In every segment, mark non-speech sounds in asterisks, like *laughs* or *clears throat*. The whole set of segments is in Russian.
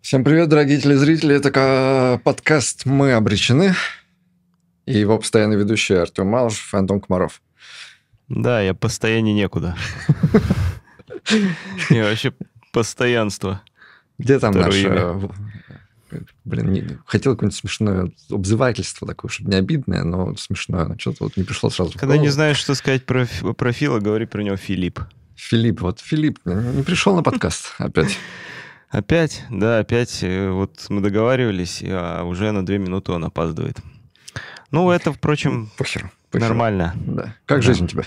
Всем привет, дорогие телезрители. Это подкаст «Мы обречены» и его постоянный ведущий Артем Малышев и Антон Комаров. Да, я постояннее некуда. *laughs* И вообще постоянство. Где там наше... Блин, хотел какое-нибудь смешное обзывательство такое, чтобы не обидное, но смешное. Но что-то вот не пришло сразу. Когда не знаешь, что сказать про, про Фила, говори про него Филипп. Филипп, вот Филипп не пришел на подкаст опять. *laughs* Опять, да, опять. Э, вот мы договаривались, а уже на две минуты он опаздывает. Ну, это, впрочем, похер, ну, похер. нормально. Да. Как да. жизнь у тебя?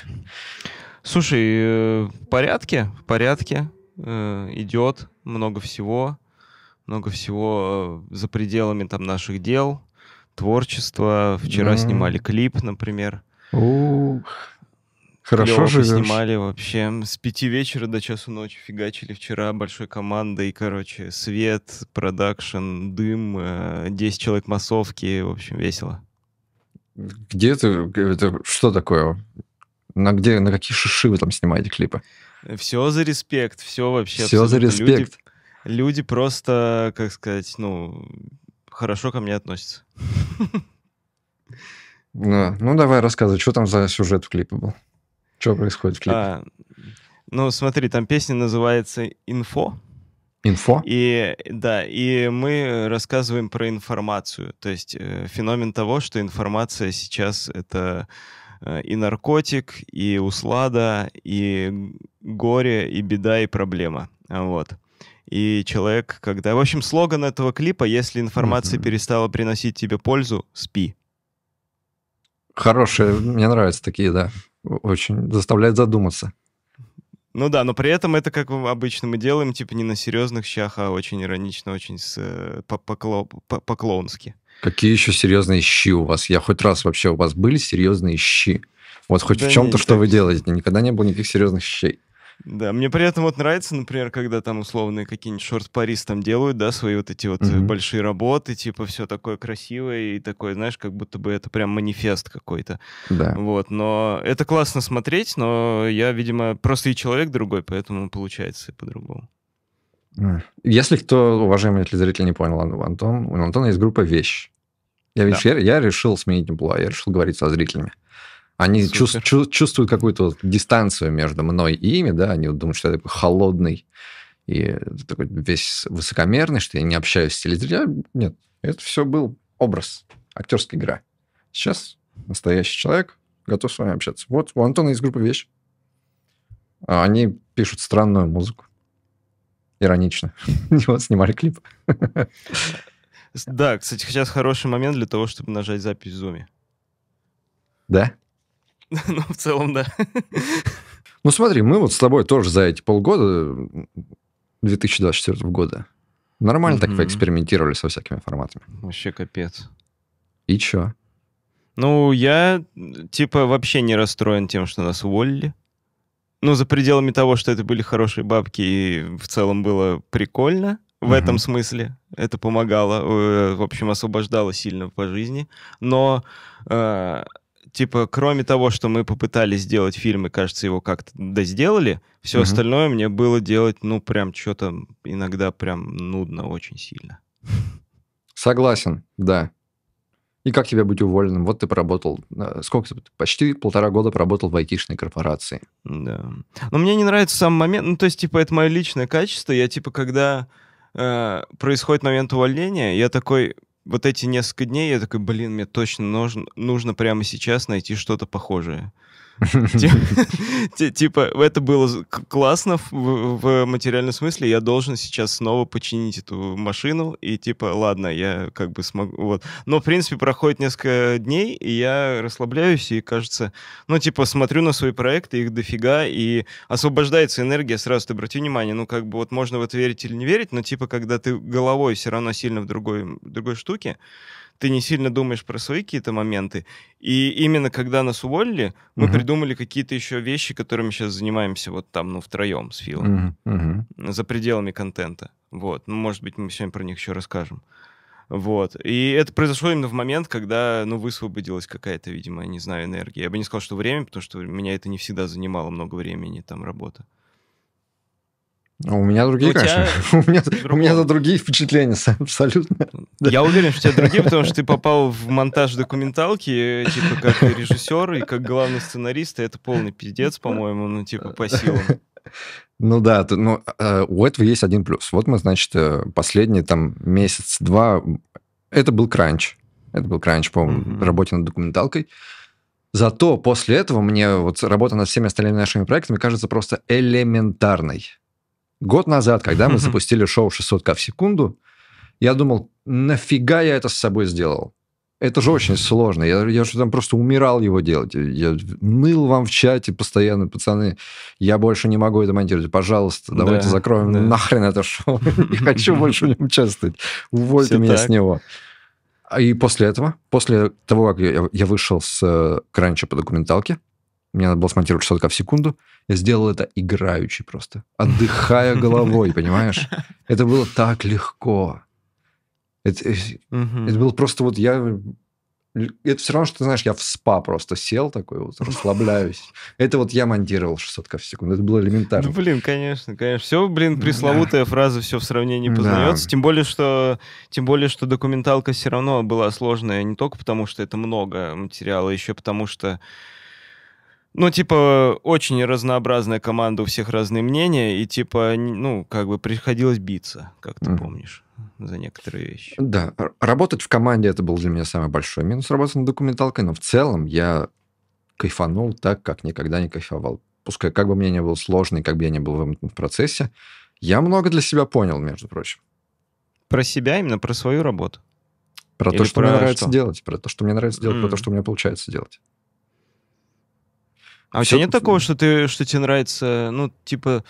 Слушай, э, в порядке, в порядке. Э, идет много всего, много всего за пределами там наших дел, творчества. Вчера mm. снимали клип, например. Ух. Хорошо живешь. снимали вообще. С пяти вечера до часу ночи фигачили вчера большой командой. Короче, свет, продакшн, дым, 10 э, человек массовки. В общем, весело. Где ты? Это что такое? На где, на какие шиши вы там снимаете клипы? Все за респект, все вообще. Все за респект. Люди, люди просто, как сказать, ну, хорошо ко мне относятся. Да. Ну, давай рассказывай, что там за сюжет в клипе был. Что происходит в клипе? А, ну, смотри, там песня называется «Инфо». Инфо? И, да, и мы рассказываем про информацию. То есть э, феномен того, что информация сейчас — это э, и наркотик, и услада, и горе, и беда, и проблема. Вот. И человек, когда... В общем, слоган этого клипа «Если информация mm-hmm. перестала приносить тебе пользу, спи». Хорошие, мне нравятся такие, да очень заставляет задуматься. Ну да, но при этом это, как обычно мы делаем, типа не на серьезных щах, а очень иронично, очень с, э, по, покло, клоунски Какие еще серьезные щи у вас? Я хоть раз вообще у вас были серьезные щи? Вот хоть да в чем-то, что так... вы делаете? Никогда не было никаких серьезных щей. Да, мне при этом вот нравится, например, когда там условные какие-нибудь шорт-парис там делают, да, свои вот эти вот mm-hmm. большие работы, типа все такое красивое и такое, знаешь, как будто бы это прям манифест какой-то. Да. Вот, но это классно смотреть, но я, видимо, просто и человек другой, поэтому получается и по-другому. Если кто, уважаемый телезритель, не понял Антон, у Антона есть группа «Вещь». Я, да. я, я решил сменить неплохо, я решил говорить со зрителями. Они чувств, чу, чувствуют какую-то дистанцию между мной и ими, да, они думают, что я такой холодный и такой весь высокомерный, что я не общаюсь с телезрителями. Нет, это все был образ, актерская игра. Сейчас настоящий человек готов с вами общаться. Вот у Антона есть группа «Вещь». А, они пишут странную музыку. Иронично. Него *laughs* снимали клип. Да, кстати, сейчас хороший момент для того, чтобы нажать запись в зуме. Да? *laughs* Ну, в целом, да. Ну, смотри, мы вот с тобой тоже за эти полгода 2024 года нормально mm-hmm. так поэкспериментировали со всякими форматами. Вообще капец. И чё? Ну, я, типа, вообще не расстроен тем, что нас уволили. Ну, за пределами того, что это были хорошие бабки и в целом было прикольно, в mm-hmm. этом смысле это помогало, э, в общем, освобождало сильно по жизни. Но э, типа, кроме того, что мы попытались сделать фильм, и, кажется, его как-то да сделали, все угу. остальное мне было делать, ну, прям что-то иногда прям нудно очень сильно. Согласен, да. И как тебе быть уволенным? Вот ты поработал, э, сколько почти полтора года поработал в айтишной корпорации. Да. Но мне не нравится сам момент, ну, то есть, типа, это мое личное качество, я, типа, когда э, происходит момент увольнения, я такой, вот эти несколько дней я такой, блин, мне точно нужно, нужно прямо сейчас найти что-то похожее. *laughs* Типа, это было классно в материальном смысле, я должен сейчас снова починить эту машину, и типа, ладно, я как бы смогу, вот. Но, в принципе, проходит несколько дней, и я расслабляюсь, и кажется, ну, типа, смотрю на свои проекты, их дофига, и освобождается энергия, сразу ты обрати внимание, ну, как бы вот можно в это верить или не верить, но, типа, когда ты головой все равно сильно в другой, другой штуке, ты не сильно думаешь про свои какие-то моменты. И именно когда нас уволили, мы угу. придумали какие-то еще вещи, которыми сейчас занимаемся вот там, ну, втроем с Филом. Угу. Угу. За пределами контента. Вот. Ну, может быть, мы сегодня про них еще расскажем. Вот. И это произошло именно в момент, когда, ну, высвободилась какая-то, видимо, не знаю, энергия. Я бы не сказал, что время, потому что меня это не всегда занимало много времени, там, работа. Ну, у меня другие, ну, у конечно. Тебя... *laughs* у, меня, у меня за другие впечатления, *laughs* абсолютно. Я уверен, что у тебя другие, потому что ты попал в монтаж документалки, типа, как режиссер и как главный сценарист, и это полный пиздец, по-моему, ну, типа, по силам. Ну да, ну, а, у этого есть один плюс. Вот мы, значит, э, последний там месяц-два... Это был кранч. Это был кранч по mm-hmm. работе над документалкой. Зато после этого мне вот работа над всеми остальными нашими проектами кажется просто элементарной. Год назад, когда мы запустили шоу 600к в секунду, я думал, нафига я это с собой сделал? Это же очень сложно. Я, я же там просто умирал его делать. Я ныл вам в чате постоянно, пацаны, я больше не могу это монтировать. Пожалуйста, давайте да, закроем да. нахрен это шоу. Не *laughs* хочу больше в нем участвовать. Увольте меня с него. А и после этого, после того, как я вышел с э, кранча по документалке, мне надо было смонтировать 600к в секунду. Я сделал это играючи просто, отдыхая головой, *laughs* понимаешь? Это было так легко. Это, угу. это было просто вот я... Это все равно, что, знаешь, я в спа просто сел такой, вот расслабляюсь. Это вот я монтировал 600 в секунду. Это было элементарно. Ну, блин, конечно, конечно. Все, блин, пресловутая да. фраза «все в сравнении познается». Да. Тем, более, что, тем более, что документалка все равно была сложная не только потому, что это много материала, а еще потому что ну, типа, очень разнообразная команда, у всех разные мнения, и, типа, ну, как бы приходилось биться, как ты mm. помнишь, за некоторые вещи. Да, работать в команде это был для меня самый большой минус работы над документалкой, но в целом я кайфанул так, как никогда не кайфовал. Пускай как бы мне не было сложно, и как бы я не был в этом процессе, я много для себя понял, между прочим. Про себя именно, про свою работу? Про Или то, что мне нравится что? делать, про то, что мне нравится делать, mm. про то, что у меня получается делать. А у тебя нет такого, что, ты, что тебе нравится, ну, типа,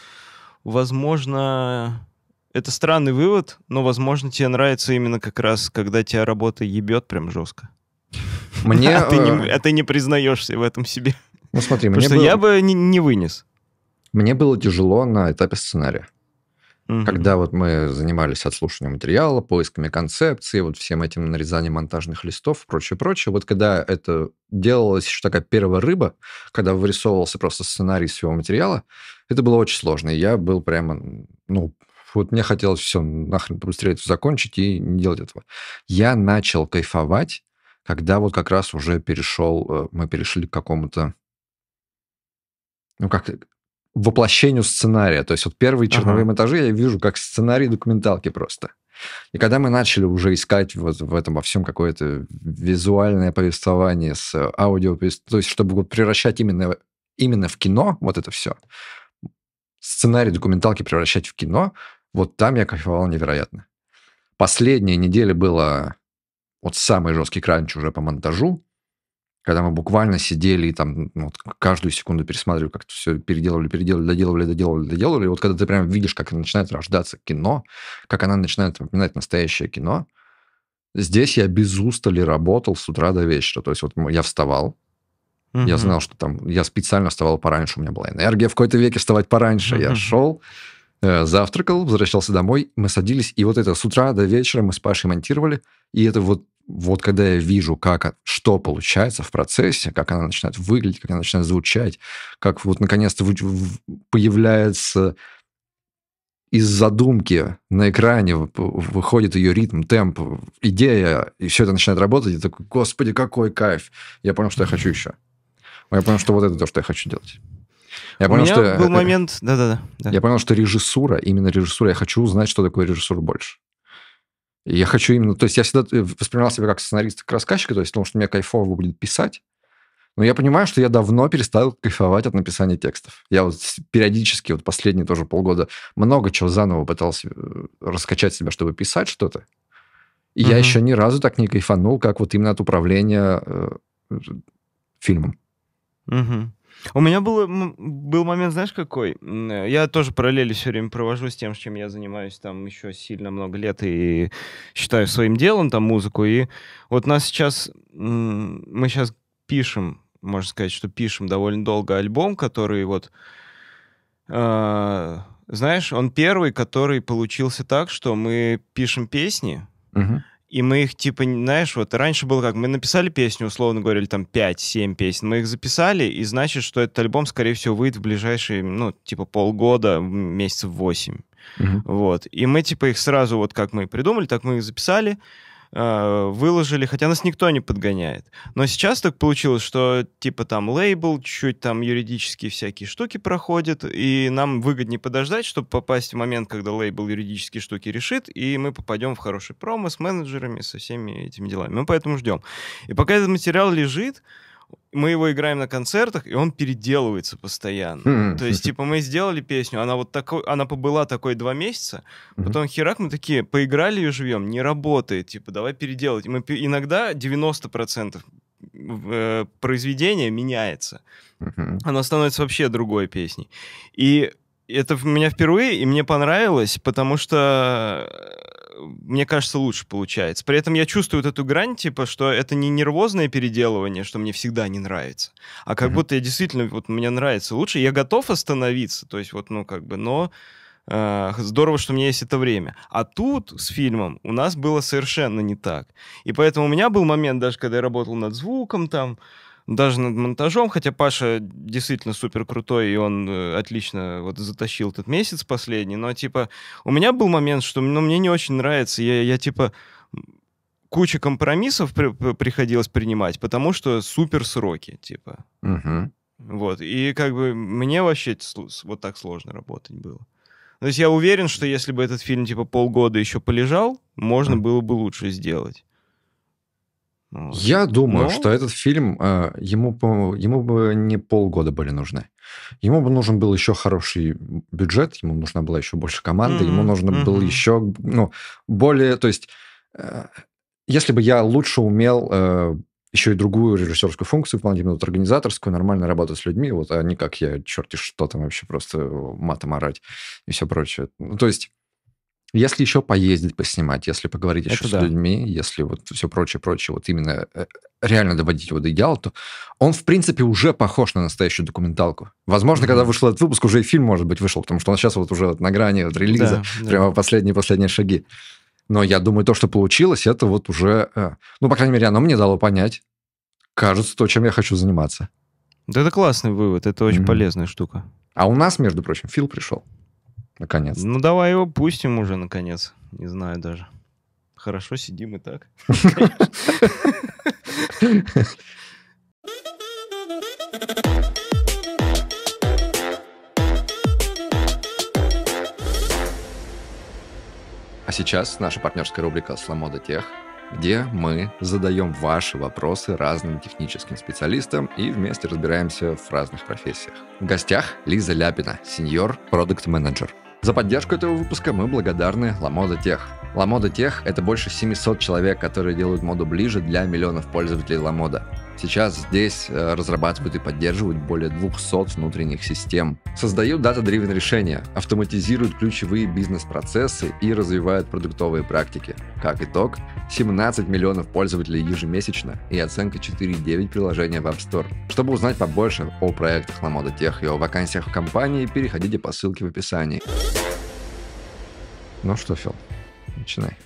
возможно, это странный вывод, но, возможно, тебе нравится именно как раз, когда тебя работа ебет прям жестко. Мне... *laughs* А ты не, э, а ты не признаешься в этом себе. Ну смотри, Потому мне что я бы не, не вынес. Мне было тяжело на этапе сценария. Угу. Когда вот мы занимались отслушиванием материала, поисками концепции, вот всем этим нарезанием монтажных листов, прочее, прочее, вот когда это делалось еще такая первая рыба, когда вырисовывался просто сценарий своего материала, это было очень сложно. И я был прямо, ну, вот мне хотелось все нахрен побыстрее это закончить и не делать этого. Я начал кайфовать, когда вот как раз уже перешел, э, мы перешли к какому-то ну как воплощению сценария. То есть вот первые черновые ага. монтажи я вижу как сценарий документалки просто. И когда мы начали уже искать вот в этом во всем какое-то визуальное повествование с аудио, то есть чтобы вот превращать именно, именно в кино вот это все, сценарий документалки превращать в кино, вот там я кайфовал невероятно. Последние недели было вот самый жесткий кранч уже по монтажу, когда мы буквально сидели и там ну, вот каждую секунду пересматривали, как то все переделывали, переделывали, доделывали, доделывали, доделывали. И вот когда ты прям видишь, как начинает рождаться кино, как она начинает напоминать настоящее кино, здесь я без устали работал с утра до вечера. То есть вот я вставал, Uh -huh. Я знал, что там... Я специально вставал пораньше, у меня была энергия в какой-то веке вставать пораньше. Uh -huh. Я шел, э, завтракал, возвращался домой, мы садились, и вот это с утра до вечера мы с Пашей монтировали, и это вот вот когда я вижу, как, что получается в процессе, как она начинает выглядеть, как она начинает звучать, как вот наконец-то появляется из задумки на экране выходит ее ритм, темп, идея, и все это начинает работать, и такой, господи, какой кайф. Я понял, что я хочу еще. Я понял, что вот это то, что я хочу делать. Я У понял, меня что был э, момент, да-да-да. Я понял, что режиссура, именно режиссура, я хочу узнать, что такое режиссура больше. Я хочу именно... То есть я всегда э, воспринимал себя как сценарист, как рассказчик, то есть потому что мне кайфово будет писать. Но я понимаю, что я давно перестал кайфовать от написания текстов. Я вот периодически, вот последние тоже полгода, много чего заново пытался э, раскачать себя, чтобы писать что-то. И mm-hmm. я еще ни разу так не кайфанул, как вот именно от управления э, фильмом. Угу. У меня был, был момент, знаешь, какой? Э, я тоже параллели все время провожу с тем, чем я занимаюсь там еще сильно много лет и считаю своим делом там музыку. И вот нас сейчас, мы сейчас пишем, можно сказать, что пишем довольно долго альбом, который вот, э, знаешь, он первый, который получился так, что мы пишем песни, угу и мы их, типа, знаешь, вот раньше было как, мы написали песню, условно говорили там 5-7 песен, мы их записали, и значит, что этот альбом, скорее всего, выйдет в ближайшие, ну, типа, полгода, месяцев 8. Угу. Вот. И мы, типа, их сразу, вот как мы придумали, так мы их записали, Э, выложили, хотя нас никто не подгоняет. Но сейчас так получилось, что типа там лейбл, чуть там юридические всякие штуки проходят, и нам выгоднее подождать, чтобы попасть в момент, когда лейбл юридические штуки решит, и мы попадем в хороший промо с менеджерами, со всеми этими делами. Мы поэтому ждем. И пока этот материал лежит, мы его играем на концертах, и он переделывается постоянно. Mm-hmm. То есть, типа, мы сделали песню, она вот такой, она побыла такой два месяца, mm-hmm. потом херак, мы такие, поиграли ее живем, не работает, типа, давай переделать. И мы иногда 90% э, произведения меняется. Mm-hmm. Она становится вообще другой песней. И это у меня впервые, и мне понравилось, потому что мне кажется, лучше получается. При этом я чувствую вот эту грань, типа, что это не нервозное переделывание, что мне всегда не нравится, а как mm-hmm. будто я действительно, вот мне нравится лучше, я готов остановиться, то есть вот, ну, как бы, но э, здорово, что у меня есть это время. А тут с фильмом у нас было совершенно не так. И поэтому у меня был момент, даже когда я работал над звуком там, даже над монтажом, хотя Паша действительно супер крутой, и он э, отлично вот затащил этот месяц последний, но, типа, у меня был момент, что ну, мне не очень нравится, я, я типа, куча компромиссов при приходилось принимать, потому что супер сроки, типа. Угу. Вот, и как бы мне вообще вот так сложно работать было. То есть я уверен, что если бы этот фильм типа полгода еще полежал, можно было бы лучше сделать. Я думаю, Но... что этот фильм а, ему, ему бы не полгода были нужны. Ему бы нужен был еще хороший бюджет, ему нужна была еще больше команды, mm-hmm. ему нужно mm-hmm. было еще ну, более... То есть, а, если бы я лучше умел а, еще и другую режиссерскую функцию выполнять, вот организаторскую, нормально работать с людьми, вот, а не как я, черти, что там вообще просто э, матом орать и все прочее. Ну, то есть если еще поездить, поснимать, если поговорить еще Это с да. людьми, если вот все прочее, прочее, вот именно э, реально доводить его до идеала, то он, в принципе, уже похож на настоящую документалку. Возможно, mm-hmm. когда вышел этот выпуск, уже и фильм, может быть, вышел, потому что он сейчас вот уже на грани вот релиза, да, прямо да. последние-последние шаги. Но я думаю, то, что получилось, это вот уже... Э, ну, по крайней мере, оно мне дало понять, кажется, то, чем я хочу заниматься. Да это классный вывод, это очень mm-hmm. полезная штука. А у нас, между прочим, Фил пришел наконец. -то. Ну давай его пустим уже, наконец. Не знаю даже. Хорошо сидим и так. *laughs* А сейчас наша партнерская рубрика «Сломода Тех», где мы задаем ваши вопросы разным техническим специалистам и вместе разбираемся в разных профессиях. В гостях Лиза Ляпина, сеньор продукт менеджер за поддержку этого выпуска мы благодарны Ламода Тех. Ламода Тех — это больше 700 человек, которые делают моду ближе для миллионов пользователей Ламода. Сейчас здесь э, разрабатывают и поддерживают более 200 внутренних систем. Создают дата-дривен решения, автоматизируют ключевые бизнес-процессы и развивают продуктовые практики. Как итог, 17 миллионов пользователей ежемесячно и оценка 4.9 приложения в App Store. Чтобы узнать побольше о проектах LaModa Tech и о вакансиях в компании, переходите по ссылке в описании. Ну что, Фил, начинай.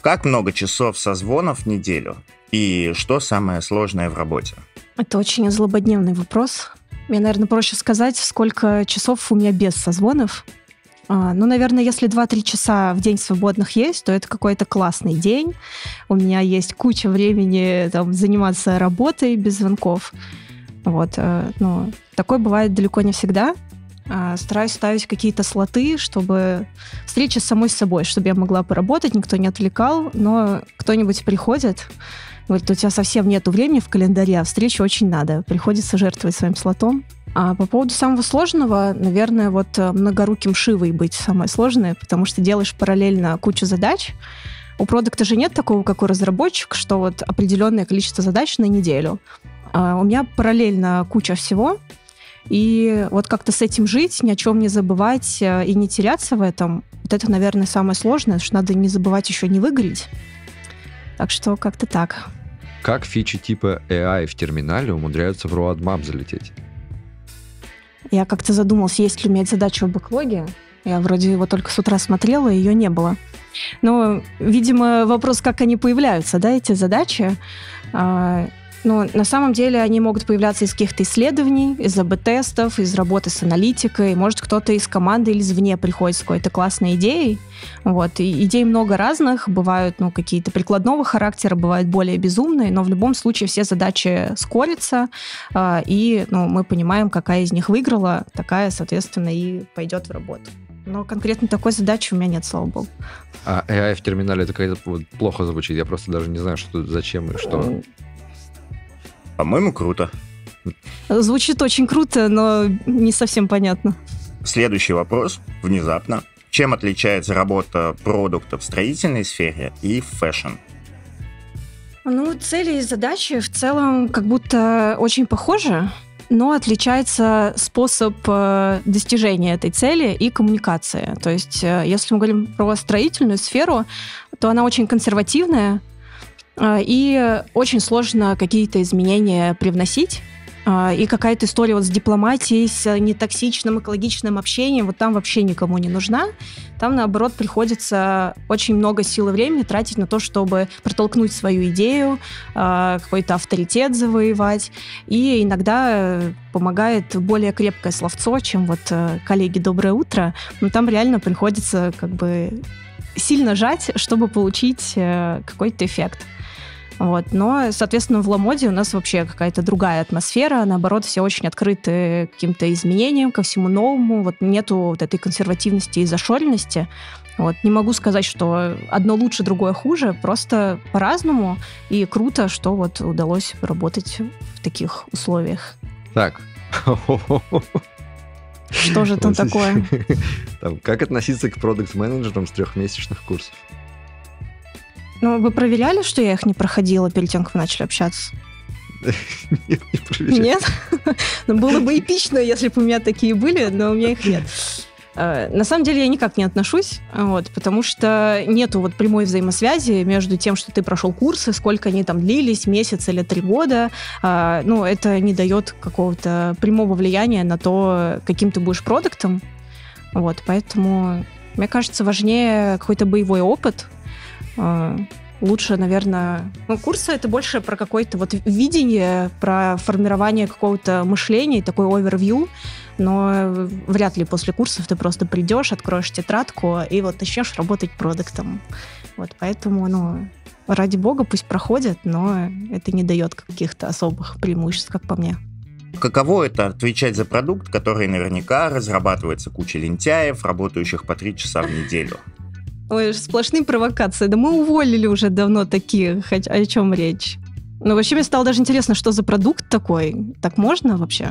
Как много часов созвонов в неделю и что самое сложное в работе? Это очень злободневный вопрос. Мне, наверное, проще сказать, сколько часов у меня без созвонов. А, ну, наверное, если 2-3 часа в день свободных есть, то это какой-то классный день. У меня есть куча времени там, заниматься работой без звонков. Вот, э, ну, такое бывает далеко не всегда. А, стараюсь ставить какие-то слоты, чтобы встреча с самой собой, чтобы я могла поработать, никто не отвлекал, но кто-нибудь приходит, Говорит, у тебя совсем нет времени в календаре, а встречу очень надо. Приходится жертвовать своим слотом. А по поводу самого сложного, наверное, вот э, многоруким шивой быть самое сложное, потому что делаешь параллельно кучу задач, у продукта же нет такого, как у разработчик, что вот определенное количество задач на неделю. А у меня параллельно куча всего, и вот как-то с этим жить, ни о чем не забывать э, и не теряться в этом, вот это, наверное, самое сложное, что надо не забывать еще не выгореть. Так что как-то так. Как фичи типа AI в терминале умудряются в roadmap залететь? Я как-то задумалась, есть ли у меня задача в бэклоге. Я вроде его только с утра смотрела, ее не было. Но, видимо, вопрос, как они появляются, да, эти задачи. А, но на самом деле они могут появляться из каких-то исследований, из АБ-тестов, из работы с аналитикой. Может, кто-то из команды или извне приходит с какой-то классной идеей. Вот. И идей много разных. Бывают ну, какие-то прикладного характера, бывают более безумные, но в любом случае все задачи скорятся, э, а, и ну, мы понимаем, какая из них выиграла, такая, соответственно, и пойдет в работу. Но конкретно такой задачи у меня нет, слава богу. А AI в терминале это как-то плохо звучит. Я просто даже не знаю, что зачем и что. По-моему, круто. Звучит очень круто, но не совсем понятно. Следующий вопрос, внезапно. Чем отличается работа продукта в строительной сфере и в фэшн? Ну, цели и задачи в целом как будто очень похожи, но отличается способ э, достижения этой цели и коммуникации. То есть, э, если мы говорим про строительную сферу, то она очень консервативная, а, и очень сложно какие-то изменения привносить. А, и какая-то история вот с дипломатией, с а, нетоксичным экологичным общением, вот там вообще никому не нужна. Там, наоборот, приходится очень много сил и времени тратить на то, чтобы протолкнуть свою идею, какой-то авторитет завоевать. И иногда помогает более крепкое словцо, чем вот коллеги «Доброе утро». Но там реально приходится как бы сильно жать, чтобы получить э, какой-то эффект. Вот. Но, соответственно, в Ламоде у нас вообще какая-то другая атмосфера. Наоборот, все очень открыты к каким-то изменениям, ко всему новому. Вот нету вот этой консервативности и зашоренности. Вот. Не могу сказать, что одно лучше, другое хуже, просто по-разному. И круто, что вот удалось работать в таких условиях. Так. Что же там такое? *laughs* как относиться к продукт-менеджерам с трехмесячных курсов? Ну, вы проверяли, что я их не проходила перед тем, как мы начали общаться? *laughs* Нет, не проверяли. Нет? *laughs* Ну, было бы эпично, если бы у меня такие были, но у меня их нет. А, на самом деле я никак не отношусь, вот, потому что нету вот прямой взаимосвязи между тем, что ты прошел курсы, сколько они там длились, месяц или три года. А, ну, это не дает какого-то прямого влияния на то, каким ты будешь продуктом. Вот, поэтому мне кажется, важнее какой-то боевой опыт, а, лучше, наверное... Ну, курсы — это больше про какое-то вот видение, про формирование какого-то мышления, такой овервью, но вряд ли после курсов ты просто придешь, откроешь тетрадку и вот начнешь работать продуктом. Вот поэтому, ну, ради бога, пусть проходят, но это не дает каких-то особых преимуществ, как по мне. Каково это отвечать за продукт, который наверняка разрабатывается кучей лентяев, работающих по три часа в неделю? Ой, сплошные провокации. Да мы уволили уже давно таких, о, о чем речь. Ну, вообще, мне стало даже интересно, что за продукт такой. Так можно вообще?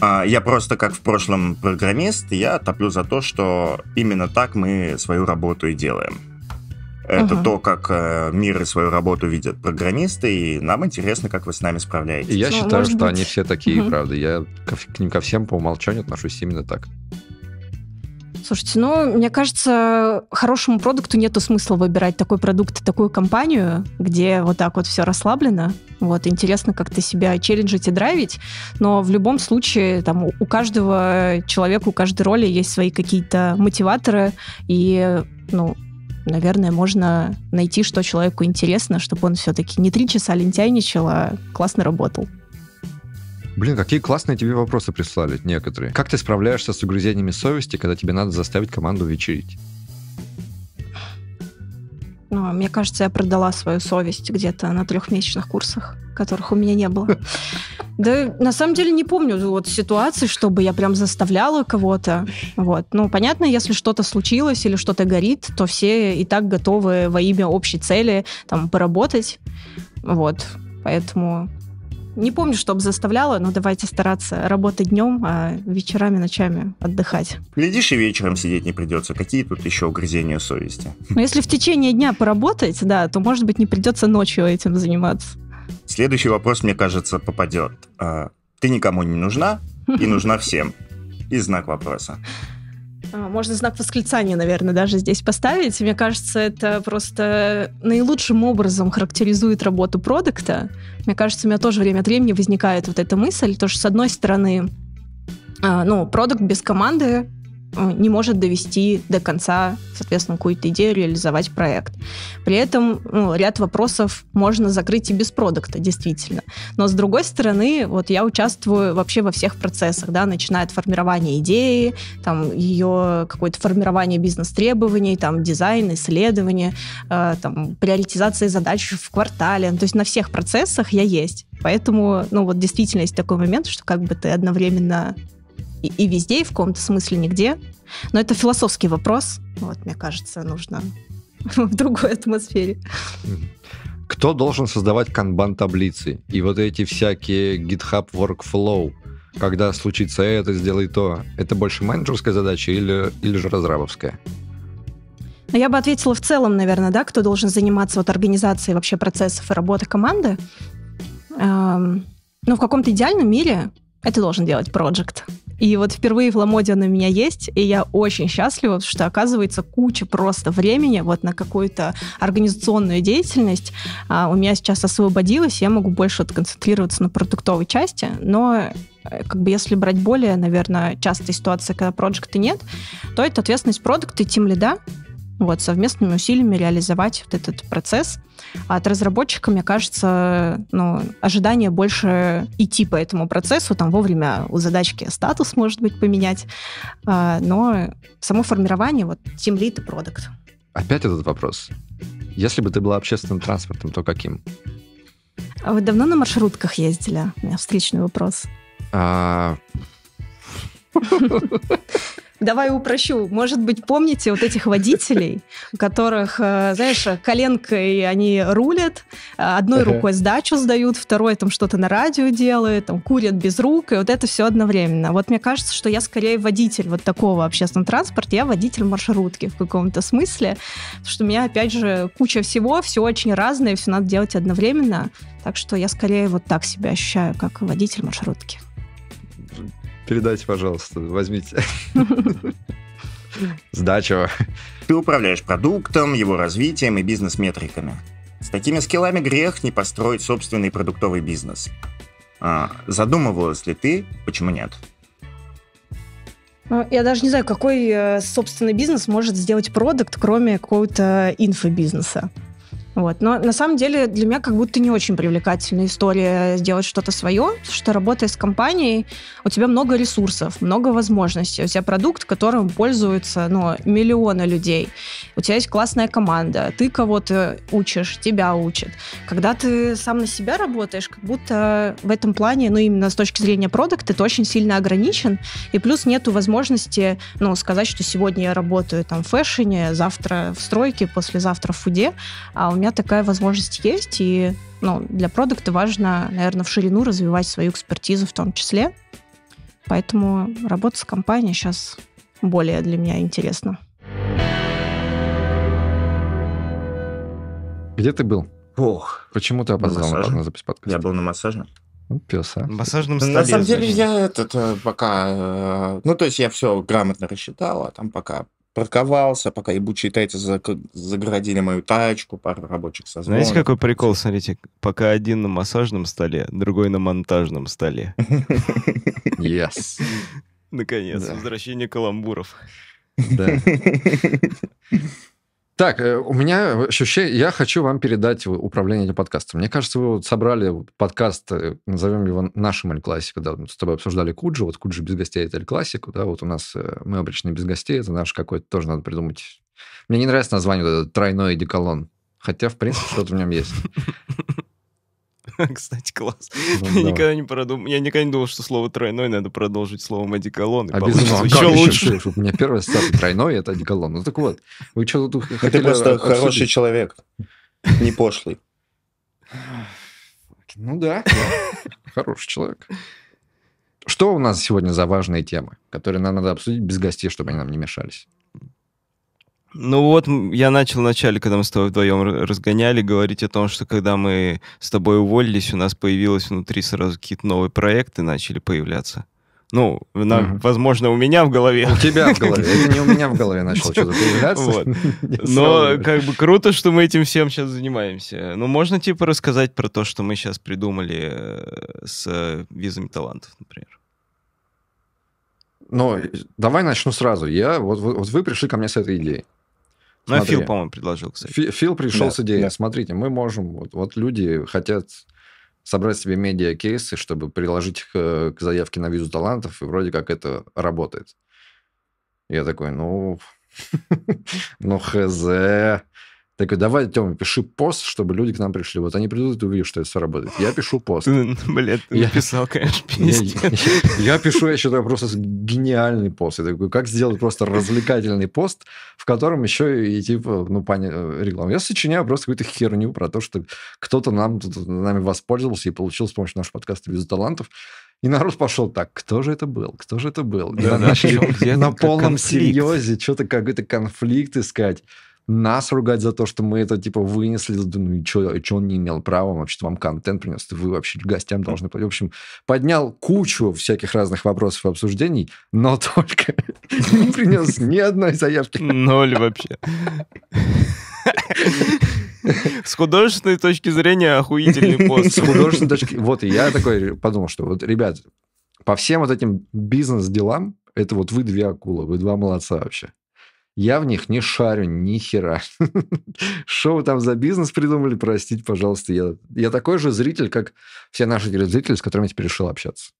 А, я просто, как в прошлом программист, я топлю за то, что именно так мы свою работу и делаем. Это uh то, как э, мир и свою работу видят программисты, и нам интересно, как вы с нами справляетесь. Я ну, считаю, что быть. они все такие, uh правда. Я к, к ним ко всем по умолчанию отношусь именно так. Слушайте, ну, мне кажется, хорошему продукту нету смысла выбирать такой продукт и такую компанию, где вот так вот все расслаблено. Вот, интересно как-то себя челленджить и драйвить, но в любом случае там у каждого человека, у каждой роли есть свои какие-то мотиваторы, и, ну, наверное, можно найти, что человеку интересно, чтобы он все-таки не три часа лентяйничал, а классно работал. Блин, какие классные тебе вопросы прислали некоторые. Как ты справляешься с угрызениями совести, когда тебе надо заставить команду вечерить? Ну, мне кажется, я продала свою совесть где-то на трехмесячных курсах, которых у меня не было. Да, на самом деле не помню вот ситуации, чтобы я прям заставляла кого-то. Вот. Ну, понятно, если что-то случилось или что-то горит, то все и так готовы во имя общей цели там поработать. Вот. Поэтому не помню, чтобы заставляла, но давайте стараться работать днем, а вечерами, ночами отдыхать. Глядишь, и вечером сидеть не придется. Какие тут еще угрызения совести? *laughs* Ну, если в течение дня поработать, да, то, может быть, не придется ночью этим заниматься. Следующий вопрос, мне кажется, попадет. А, ты никому не нужна и *laughs* нужна всем. И знак вопроса. А, можно знак восклицания, наверное, даже здесь поставить. Мне кажется, это просто наилучшим образом характеризует работу продукта. Мне кажется, у меня тоже время от времени возникает вот эта мысль, то что, с одной стороны, а, ну, продукт без команды Э, не может довести до конца, соответственно, какую-то идею, реализовать проект. При этом ну, ряд вопросов можно закрыть и без продукта, действительно. Но с другой стороны, вот я участвую вообще во всех процессах, да, начиная от формирования идеи, там ее какое-то формирование бизнес-требований, там дизайн, исследование, э, там приоритизация задач в квартале. То есть на всех процессах я есть. Поэтому, ну вот действительно есть такой момент, что как бы ты одновременно и, и везде, и в каком-то смысле нигде. Но это философский вопрос. Вот, мне кажется, нужно *laughs* в другой атмосфере. Кто должен создавать канбан-таблицы и вот эти всякие GitHub workflow, когда случится это, сделай то, это больше менеджерская задача или, или же разрабовская? Ну, я бы ответила в целом, наверное, да, кто должен заниматься вот организацией вообще процессов и работы команды. Эм, ну, в каком-то идеальном мире это должен делать проект. И вот впервые в Ламоде он у меня есть, и я очень счастлива, что оказывается куча просто времени вот на какую-то организационную деятельность а, у меня сейчас освободилась, я могу больше вот концентрироваться на продуктовой части, но э, как бы если брать более, наверное, частая ситуация, когда проекта нет, то это ответственность продукта и тим лида, вот, совместными усилиями реализовать вот этот процесс. А от разработчика, мне кажется, ну, ожидание больше идти по этому процессу, там вовремя у задачки статус, может быть, поменять, а, но само формирование, вот, Team Lead и продукт. Опять этот вопрос. Если бы ты была общественным транспортом, то каким? А вы давно на маршрутках ездили? У меня встречный вопрос. А... *laughs* Давай упрощу. Может быть, помните вот этих водителей, которых, э, знаешь, коленкой они рулят, э, одной ага. рукой сдачу сдают, второй там что-то на радио делает, там курят без рук, и вот это все одновременно. Вот мне кажется, что я скорее водитель вот такого общественного транспорта, я водитель маршрутки в каком-то смысле, потому что у меня, опять же, куча всего, все очень разное, все надо делать одновременно, так что я скорее вот так себя ощущаю, как водитель маршрутки. Передайте, пожалуйста, возьмите. *laughs* Сдачу. Ты управляешь продуктом, его развитием и бизнес-метриками. С такими скиллами грех не построить собственный продуктовый бизнес. А, задумывалась ли ты, почему нет? Ну, я даже не знаю, какой э, собственный бизнес может сделать продукт, кроме какого-то инфобизнеса. Вот. Но на самом деле для меня как будто не очень привлекательная история сделать что-то свое, что работая с компанией, у тебя много ресурсов, много возможностей, у тебя продукт, которым пользуются ну, миллионы людей у тебя есть классная команда, ты кого-то учишь, тебя учат. Когда ты сам на себя работаешь, как будто в этом плане, ну, именно с точки зрения продукта, ты очень сильно ограничен, и плюс нету возможности, ну, сказать, что сегодня я работаю там в фэшне, завтра в стройке, послезавтра в фуде, а у меня такая возможность есть, и ну, для продукта важно, наверное, в ширину развивать свою экспертизу в том числе. Поэтому работа с компанией сейчас более для меня интересна. Где ты был? Ох. Почему ты опоздал на, на запись подкаста? Я был на ну, массажном. Ну, пес, а. массажном столе. На самом деле значит. я этот э, пока... Э, ну, то есть я все грамотно рассчитал, а там пока парковался, пока ебучие тайцы загородили мою тачку, пару рабочих созвонов. Знаете, какой прикол? Смотрите, пока один на массажном столе, другой на монтажном столе. Yes. Наконец, да. возвращение каламбуров. Да. *laughs* Так, э, у меня ощущение, я хочу вам передать управление этим подкастом. Мне кажется, вы вот собрали подкаст, э, назовем его нашим Эль классик, да, с тобой обсуждали Куджи, вот Куджи без гостей это Эль Классико, да, вот у нас э, мы обычно без гостей, это наш какой-то тоже надо придумать. Мне не нравится название вот это, тройной деколон, хотя, в принципе, что-то в нем есть. *laughs* Кстати, класс. Ну я никогда не продумал, я никогда не думал, что слово тройной надо продолжить словом одеколон. А Обязательно. Еще лучше. У меня первое слово тройной это одеколон. Ну так вот, вы что тут хотели Ты просто хороший человек, не пошлый. Ну да, хороший человек. Что у нас сегодня за важные темы, которые нам надо обсудить без гостей, чтобы они нам не мешались? Ну вот, я начал вначале, когда мы с тобой вдвоем разгоняли, говорить о том, что когда мы с тобой уволились, у нас появилось внутри сразу какие-то новые проекты начали появляться. Ну, на, угу. возможно, у меня в голове. У тебя в голове. Это не у меня в голове *laughs* начало что-то появляться. *laughs* Но как бы круто, что мы этим всем сейчас занимаемся. Ну, можно типа рассказать про то, что мы сейчас придумали э, с э, визами талантов, например? Ну, давай начну сразу. Я, вот, вот вы пришли ко мне с этой идеей. Ну, Смотри. Фил, по-моему, предложил, кстати. Фи- Фил пришел да, с идеей. Да. Смотрите, мы можем... Вот, вот люди хотят собрать себе медиа-кейсы, чтобы приложить их э, к заявке на визу талантов, и вроде как это работает. Я такой, ну... *laughs* Ну, хз. Такой, давай, Тёма, пиши пост, чтобы люди к нам пришли. Вот они придут, и ты увидишь, что это все работает. Я пишу пост. Ну, ну, Блин, ты я... писал, конечно, пиздец. я, пишу, я считаю, просто гениальный пост. Я такой, как сделать просто развлекательный пост, в котором еще и, типа, ну, паня... реклама. Я сочиняю просто какую-то херню про то, что кто-то нам, тут, нами воспользовался и получил с помощью нашего подкаста «Без талантов». И народ пошел так, кто же это был, кто же это был? на полном серьезе что-то какой-то конфликт искать нас ругать за то, что мы это, типа, вынесли. Ну и что, он не имел права? вообще, вообще вам контент принес. Вы вообще гостям должны... В общем, поднял кучу всяких разных вопросов и обсуждений, но *laughs* только не принес ни одной заявки. Ноль вообще. С художественной точки зрения охуительный пост. С художественной точки... Вот, и я такой подумал, что вот, ребят, по всем вот этим бизнес-делам, это вот вы две акулы, вы два молодца вообще. Я в них не шарю ни хера. *laughs* Что вы там за бизнес придумали, простите, пожалуйста. Я, я такой же зритель, как все наши телезрители, с которыми я теперь решил общаться.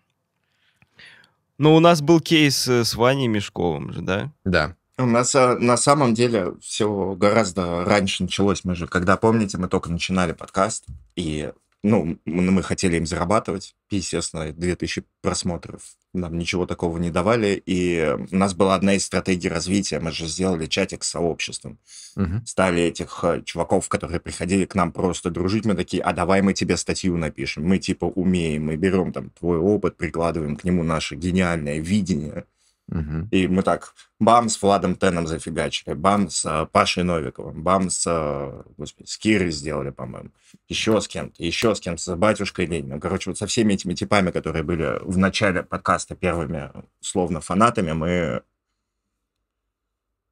Ну, у нас был кейс э, с Ваней Мешковым же, да? Да. У нас э, на самом деле все гораздо раньше началось. Мы же, когда, помните, мы только начинали подкаст, и ну, мы хотели им зарабатывать, естественно, 2000 просмотров нам ничего такого не давали, и у нас была одна из стратегий развития, мы же сделали чатик с сообществом, угу. стали этих э, чуваков, которые приходили к нам просто дружить, мы такие, а давай мы тебе статью напишем, мы типа умеем, мы берем там твой опыт, прикладываем к нему наше гениальное видение, Угу. И мы так, бам, с Владом Теном зафигачили, бам, с uh, Пашей Новиковым, бам, с, uh, господи, с Кирой сделали, по-моему, еще с кем-то, еще с кем-то, с батюшкой Лениным. Короче, вот со всеми этими типами, которые были в начале подкаста первыми, словно фанатами, мы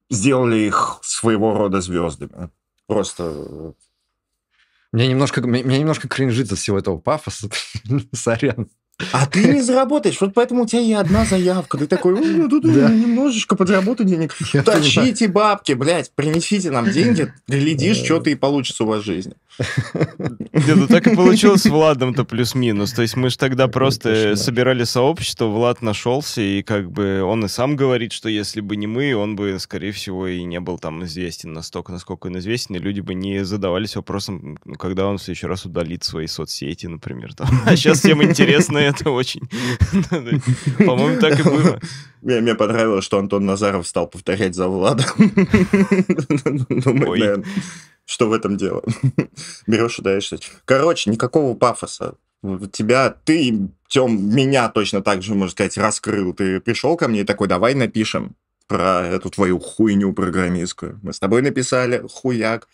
сделали их своего рода звездами. Просто э, мне немножко, мне, мне немножко кринжит от всего этого пафоса. *laughs* Сорян. А ты не заработаешь. Вот поэтому у тебя и одна заявка. Ты такой, ну тут да. немножечко подработай денег. *laughs* Я Тащите понимаю. бабки, блядь, принесите нам деньги, глядишь, что-то и получится у вас в жизни. *laughs* Нет, ну так и получилось с Владом-то плюс-минус. То есть мы же тогда просто э, собирали сообщество, Влад нашелся, и как бы он и сам говорит, что если бы не мы, он бы, скорее всего, и не был там известен настолько, насколько он известен, и люди бы не задавались вопросом, когда он в следующий раз удалит свои соцсети, например. Там. *laughs* А сейчас всем интересно, *laughs* это очень... *laughs* По-моему, так и было. Мне, мне понравилось, что Антон Назаров стал повторять за Владом. *laughs* Ну, что в этом дело. Берешь и даешь. Короче, никакого пафоса. Тебя, ты, Тем, меня точно так же, можно сказать, раскрыл. Ты пришел ко мне и такой, давай напишем про эту твою хуйню программистскую. Мы с тобой написали хуяк,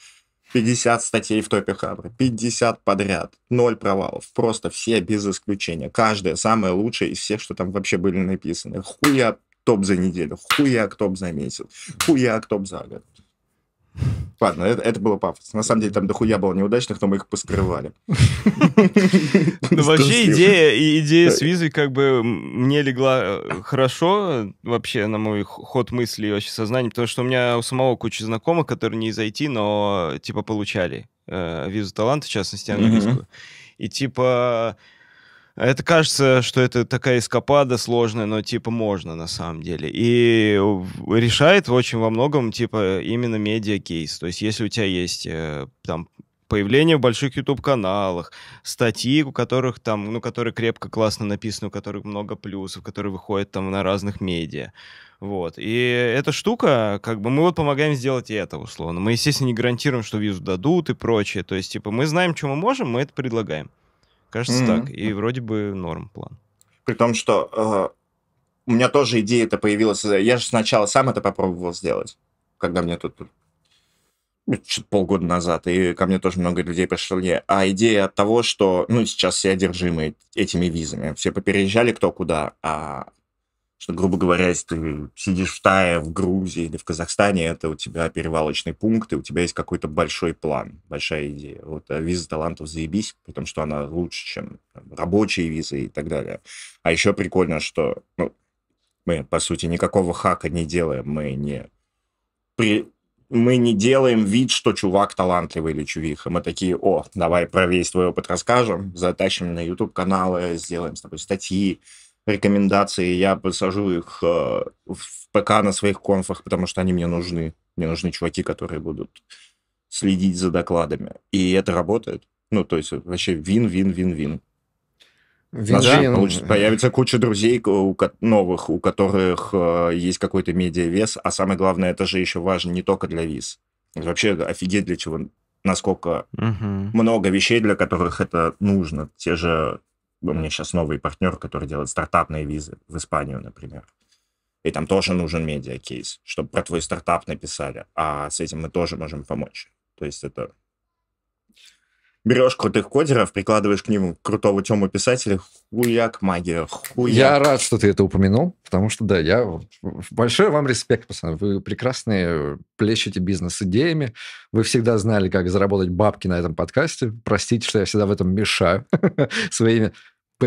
50 статей в топе Хабра, 50 подряд, 0 провалов, просто все без исключения. Каждая самая лучшая из всех, что там вообще были написаны. Хуя топ за неделю, хуя топ за месяц, хуя топ за год. Ладно, это, это было пафос. На самом деле там дохуя было неудачных, но мы их поскрывали. Ну, вообще идея, идея с визой как бы мне легла э, хорошо вообще на мой ход мысли и вообще сознания, потому что у меня у самого куча знакомых, которые не из IT, но типа получали э, визу таланта, в частности, английскую. И типа а это кажется, что это такая эскапада сложная, но типа можно на самом деле. И решает очень во многом типа именно медиа-кейс. То есть если у тебя есть э, там появление в больших YouTube-каналах, статьи, у которых там, ну, которые крепко, классно написаны, у которых много плюсов, которые выходят там на разных медиа. Вот. И эта штука, как бы мы вот помогаем сделать и это, условно. Мы, естественно, не гарантируем, что визу дадут и прочее. То есть, типа, мы знаем, что мы можем, мы это предлагаем. Кажется, mm-hmm. так. И вроде бы норм план. При том, что э, у меня тоже идея это появилась. Э, я же сначала сам это попробовал сделать, когда мне тут ну, полгода назад, и ко мне тоже много людей пришли. А идея от того, что, ну, сейчас все одержимы этими визами. Все попереезжали кто куда, а что, грубо говоря, если ты сидишь в Тае, в Грузии или в Казахстане, это у тебя перевалочный пункт, и у тебя есть какой-то большой план, большая идея. Вот а виза талантов заебись, потому что она лучше, чем там, рабочие визы и так далее. А еще прикольно, что ну, мы, по сути, никакого хака не делаем, мы не при, мы не делаем вид, что чувак талантливый или чувиха. Мы такие, о, давай про весь твой опыт расскажем, затащим на YouTube-каналы, сделаем с тобой статьи, рекомендации, я посажу их э, в ПК на своих конфах, потому что они мне нужны. Мне нужны чуваки, которые будут следить за докладами. И это работает. Ну, то есть вообще вин-вин-вин-вин. получится, появится куча друзей у, новых, у которых э, есть какой-то медиавес, а самое главное, это же еще важно не только для виз. Вообще офигеть для чего, насколько угу. много вещей, для которых это нужно. Те же у меня сейчас новый партнер, который делает стартапные визы в Испанию, например. И там тоже нужен медиакейс, чтобы про твой стартап написали. А с этим мы тоже можем помочь. То есть это... Берешь крутых кодеров, прикладываешь к ним крутого тему писателя, хуяк, магия, хуяк. Я рад, что ты это упомянул, потому что, да, я... Большой вам респект, пацаны. Вы прекрасные, плещете бизнес идеями. Вы всегда знали, как заработать бабки на этом подкасте. Простите, что я всегда в этом мешаю *laughs* своими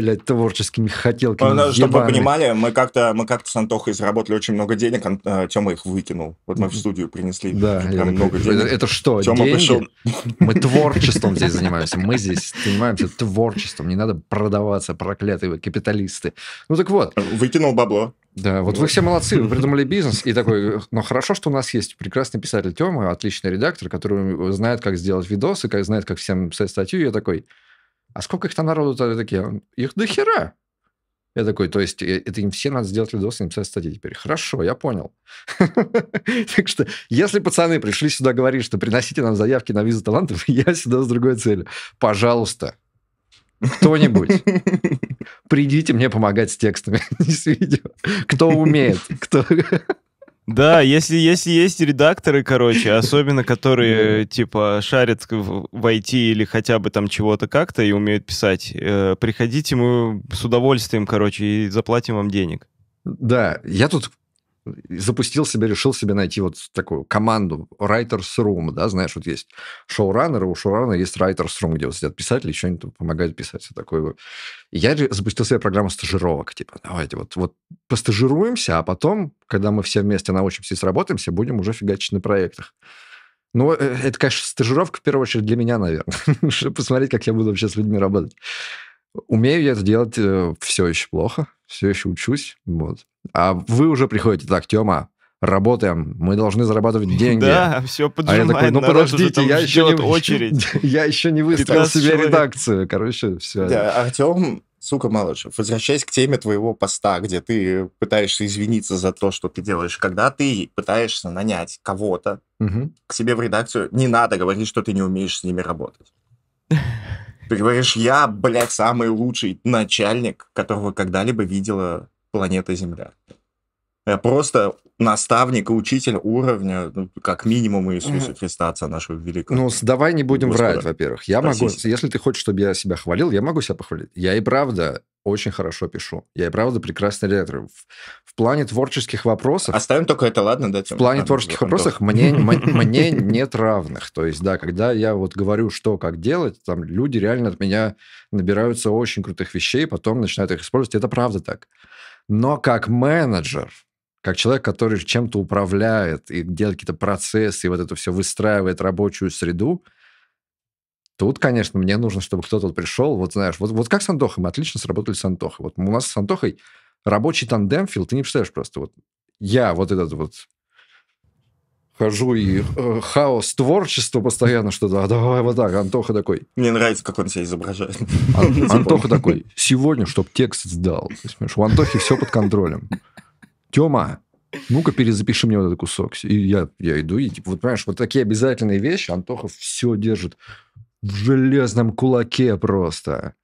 блядь, творческими хотелками. Ну, чтобы вы понимали, мы как-то мы как-то с Антохой заработали очень много денег, а, Тёма их выкинул. Вот мы в студию принесли да, прям это, много денег. Это, это что, Тёма деньги? Пришел... Мы творчеством здесь занимаемся. Мы здесь занимаемся творчеством. Не надо продаваться, проклятые вы капиталисты. Ну так вот. Выкинул бабло. Да, вот вы все молодцы, вы придумали бизнес, и такой, Но хорошо, что у нас есть прекрасный писатель Тёма, отличный редактор, который знает, как сделать видосы, как знает, как всем писать статью, и я такой, а сколько их там народу-то такие? Их до хера. Я такой, то есть э, это им все надо сделать видос и написать статьи теперь. Хорошо, я понял. *laughs* Так что, если пацаны пришли сюда говорить, что приносите нам заявки на визу талантов, *laughs* я сюда с другой целью. Пожалуйста, кто-нибудь, *laughs* придите мне помогать с текстами, не с видео. Кто умеет, кто... Да, если, если есть редакторы, короче, особенно которые, типа, шарят в IT или хотя бы там чего-то как-то и умеют писать, э, приходите, мы с удовольствием, короче, и заплатим вам денег. Да, я тут запустил себе, решил себе найти вот такую команду Writers Room, да, знаешь, вот есть шоураннеры, у шоурана есть Writers Room, где вот сидят писатели, еще они помогают писать. Все такое. я запустил себе программу стажировок, типа, давайте вот, вот постажируемся, а потом, когда мы все вместе научимся и сработаемся, будем уже фигачить на проектах. Ну, э, это, конечно, стажировка, в первую очередь, для меня, наверное, *laughs* чтобы посмотреть, как я буду вообще с людьми работать. Умею я это делать э, все еще плохо, все еще учусь, вот. А вы уже приходите, так, Тёма, работаем, мы должны зарабатывать *laughs* деньги. Да, все поджимает. А я такой, ну подождите, я еще, не, *laughs* очередь. я еще не выставил себе человек. редакцию. Короче, все. Да, Артем, сука, Малышев, возвращаясь к теме твоего поста, где ты пытаешься извиниться за то, что ты делаешь, когда ты пытаешься нанять кого-то угу. к себе в редакцию, не надо говорить, что ты не умеешь с ними работать. *laughs* Ты говоришь, я, блядь, самый лучший начальник, которого когда-либо видела планеты Земля. Я э, просто наставник и учитель уровня, ну, как минимум, Иисуса Христа, отца нашего великого. Ну, давай не будем Господа. врать, во-первых. Я Спасибо. могу, если ты хочешь, чтобы я себя хвалил, я могу себя похвалить. Я и правда очень хорошо пишу. Я и правда прекрасный редактор. В, в плане творческих вопросов... Оставим только это, ладно, да? в плане творческих вопросов *laughs* мне нет равных. То есть, да, когда я вот говорю, что, как делать, там люди реально от меня набираются очень крутых вещей, потом начинают их использовать. Это правда так. Но как менеджер, как человек, который чем-то управляет и делает какие-то процессы, и вот это все выстраивает рабочую среду, Тут, конечно, мне нужно, чтобы кто-то вот пришел, вот знаешь, вот, вот как с Антохой, мы отлично сработали с Антохой. Вот у нас с Антохой рабочий тандем, Фил, ты не представляешь просто. Вот я вот этот вот хожу и э, хаос творчества постоянно что-то. А давай вот так. Антоха такой. Мне нравится, как он себя изображает. Ан- *laughs* Антоха такой. Сегодня, чтобы текст сдал. У Антохи все под контролем. Тёма, ну-ка перезапиши мне вот этот кусок. И я, я иду, и типа, вот понимаешь, вот такие обязательные вещи Антохов все держит в железном кулаке просто.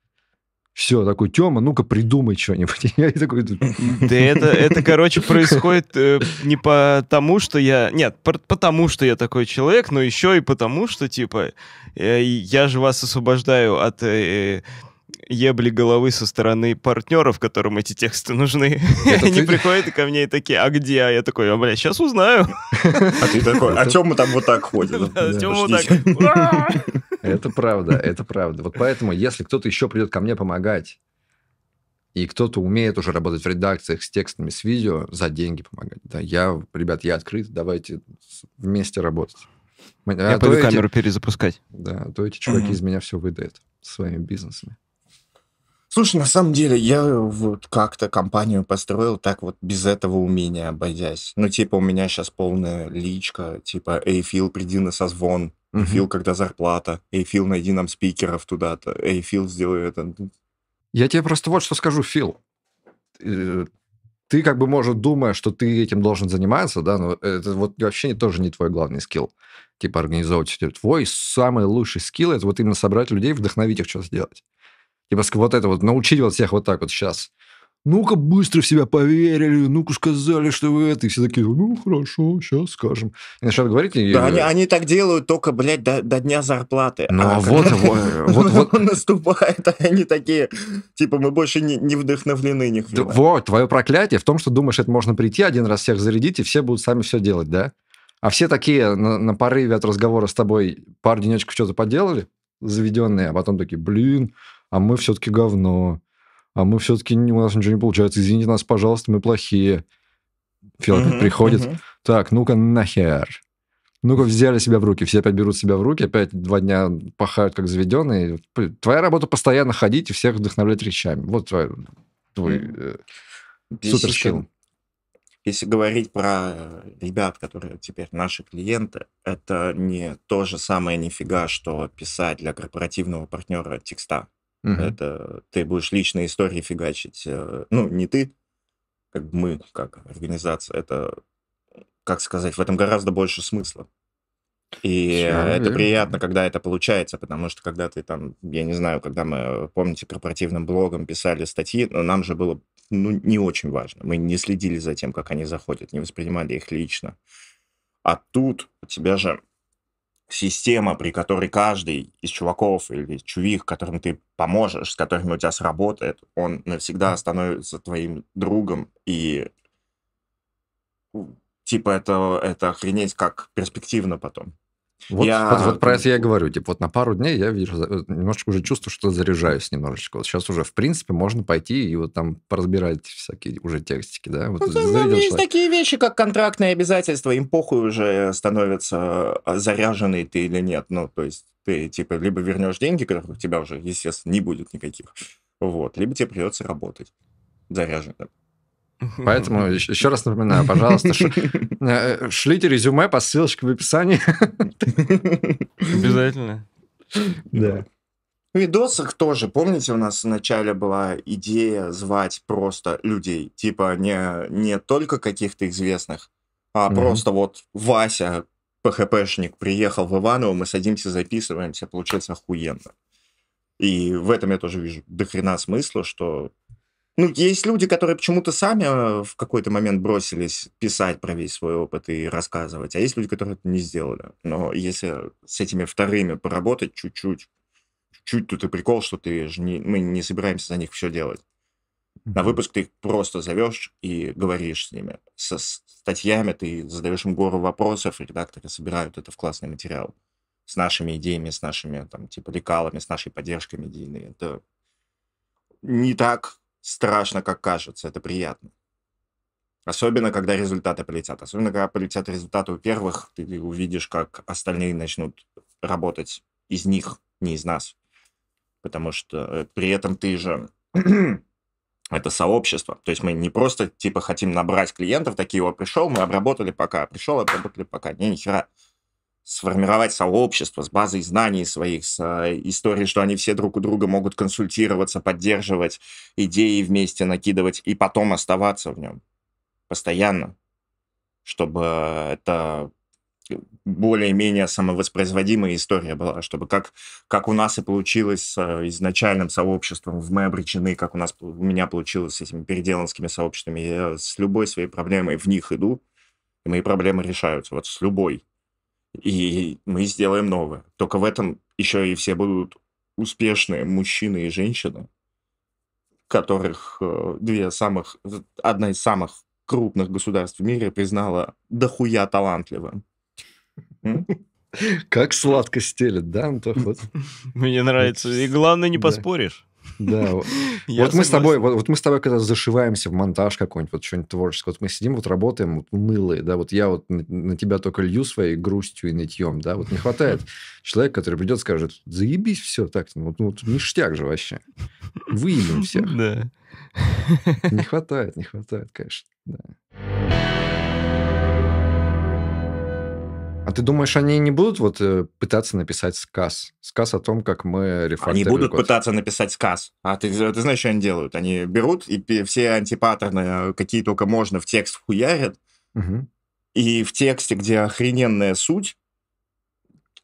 Все, такой, Тема, ну-ка придумай что-нибудь. *laughs* такой... Да это, это, короче, *laughs* происходит э, не потому, что я... Нет, по потому, что я такой человек, но еще и потому, что, типа, э, я же вас освобождаю от... Э, э ебли головы со стороны партнеров, которым эти тексты нужны. *laughs* Они ты... приходят ко мне и такие, а где? А я такой, а, бля, сейчас узнаю. А ты такой, а Тёма там вот так ходит? Тёма вот так. Это правда, это правда. Вот поэтому, если кто-то еще придет ко мне помогать, и кто-то умеет уже работать в редакциях с текстами, с видео, за деньги помогать. Да, я, ребят, я открыт, давайте вместе работать. я а пойду эти... камеру перезапускать. Да, а то эти чуваки угу. из меня все выдают своими бизнесами. Слушай, на самом деле, я вот как-то компанию построил так вот без этого умения обойдясь. Ну, типа, у меня сейчас полная личка, типа, «Эй, Фил, приди на созвон». Угу. Фил, когда зарплата. Эй, Фил, найди нам спикеров туда-то. Эй, Фил, сделай это. Я тебе просто вот что скажу, Фил. Э, ты как бы, может, думая, что ты этим должен заниматься, да, но это вот вообще не, тоже не твой главный скилл. Типа организовывать. все. Твой самый лучший скилл – это вот именно собрать людей, вдохновить их что-то сделать. Типа вот это вот, научить вот всех вот так вот сейчас ну-ка быстро в себя поверили, ну-ка сказали, что вы это. И все такие, ну хорошо, сейчас скажем. И начинают говорить. И... Да, они, э, они так делают только, блядь, до, до дня зарплаты. Ну а, а *laughs* вот, вот, вот, *laughs* вот. наступает, а они такие, типа, мы больше не, не вдохновлены ни хрена. Вот, твое проклятие в том, что думаешь, это можно прийти, один раз всех зарядить, и все будут сами все делать, да? А все такие на, на порыве от разговора с тобой пару денечков что-то поделали, заведенные, а потом такие, блин, а мы все-таки говно а мы все-таки, у нас ничего не получается, извините нас, пожалуйста, мы плохие. Фил опять mm приходит, mm-hmm. так, ну-ка нахер. Ну-ка взяли себя в руки, все опять берут себя в руки, опять два дня пахают как заведенные. Твоя работа постоянно ходить и всех вдохновлять речами. Вот твой, твой э, суперскилл. Если говорить про ребят, которые теперь наши клиенты, это не то же самое нифига, что писать для корпоративного партнера текста. Угу. Это ты будешь личные истории фигачить. Э, ну, не ты, как мы, как организация. Это, как сказать, в этом гораздо больше смысла. И я э, это верю. приятно, когда это получается, потому что когда ты там, я не знаю, когда мы, помните, корпоративным блогом писали статьи, но нам же было ну, не очень важно. Мы не следили за тем, как они заходят, не воспринимали их лично. А тут у тебя же система, при которой каждый из чуваков или чувих, которым ты поможешь, с которыми у тебя сработает, он навсегда становится твоим другом. И типа это, это охренеть как перспективно потом. Вот, я... вот, вот про это я говорю. Типа, вот на пару дней я вижу, э, немножечко уже чувствую, что заряжаюсь немножечко. Вот сейчас уже, в принципе, можно пойти и вот там поразбирать всякие уже текстики, да? Вот, ну, там ну, есть такие вещи, как контрактные обязательства. Им похуй уже становится, а, заряженный ты или нет. Ну, то есть ты, типа, либо вернешь деньги, которых у тебя уже, естественно, не будет никаких, вот, либо тебе придется работать заряженным. Поэтому еще раз напоминаю, пожалуйста, *laughs* э, э, шлите резюме по ссылочке в описании. *laughs* Обязательно. Да. В видосах тоже, помните, у нас вначале была идея звать просто людей, типа не, не только каких-то известных, а mm просто вот Вася, ПХПшник, приехал в Иваново, мы садимся, записываемся, получается охуенно. И в этом я тоже вижу до смысла, что ну, есть люди, которые почему-то сами э, в какой-то момент бросились писать про весь свой опыт и рассказывать, а есть люди, которые это не сделали. Но если с этими вторыми поработать чуть-чуть, чуть тут и прикол, что ты же не, мы не собираемся за них все делать. Mm-hmm. На выпуск ты их просто зовешь и говоришь с ними. Со статьями ты задаешь им гору вопросов, редакторы собирают это в классный материал. С нашими идеями, с нашими там типа лекалами, с нашей поддержкой медийной. Это не так страшно, как кажется, это приятно. Особенно, когда результаты полетят. Особенно, когда полетят результаты у первых, ты увидишь, как остальные начнут работать из них, не из нас. Потому что э, при этом ты же *clears throat* это сообщество. То есть мы не просто типа хотим набрать клиентов, такие, о, пришел, мы обработали пока, пришел, обработали пока. Не, нихера. хера сформировать сообщество с базой знаний своих, с э, историей, что они все друг у друга могут консультироваться, поддерживать идеи вместе, накидывать и потом оставаться в нем постоянно, чтобы это более-менее самовоспроизводимая история была, чтобы как, как у нас и получилось с э, изначальным сообществом в «Мы обречены», как у, нас, у меня получилось с этими переделанскими сообществами, я с любой своей проблемой в них иду, и мои проблемы решаются, вот с любой и мы сделаем новое. Только в этом еще и все будут успешные мужчины и женщины, которых э, две самых, одна из самых крупных государств в мире признала дохуя талантливым. Как сладко стелет, да, Антоход? Мне нравится. И главное, не поспоришь. Да. *laughs* вот мы с тобой, вот, мы с тобой когда зашиваемся в монтаж какой-нибудь, вот что-нибудь творческое, вот мы сидим, вот работаем, вот да, вот я вот на, тебя только лью своей грустью и нытьем, да, вот не хватает *laughs* человека, который придет, скажет, заебись все так, ну, ну вот, ништяк же вообще, выебем *laughs* всех. Да. Не хватает, не хватает, конечно, да. А ты думаешь, они не будут вот э, пытаться написать сказ? Сказ о том, как мы рефакторили Они будут код. пытаться написать сказ. А ты, э, ты знаешь, что они делают? Они берут и все антипаттерны, э, какие только можно, в текст хуярят. Угу. И в тексте, где охрененная суть,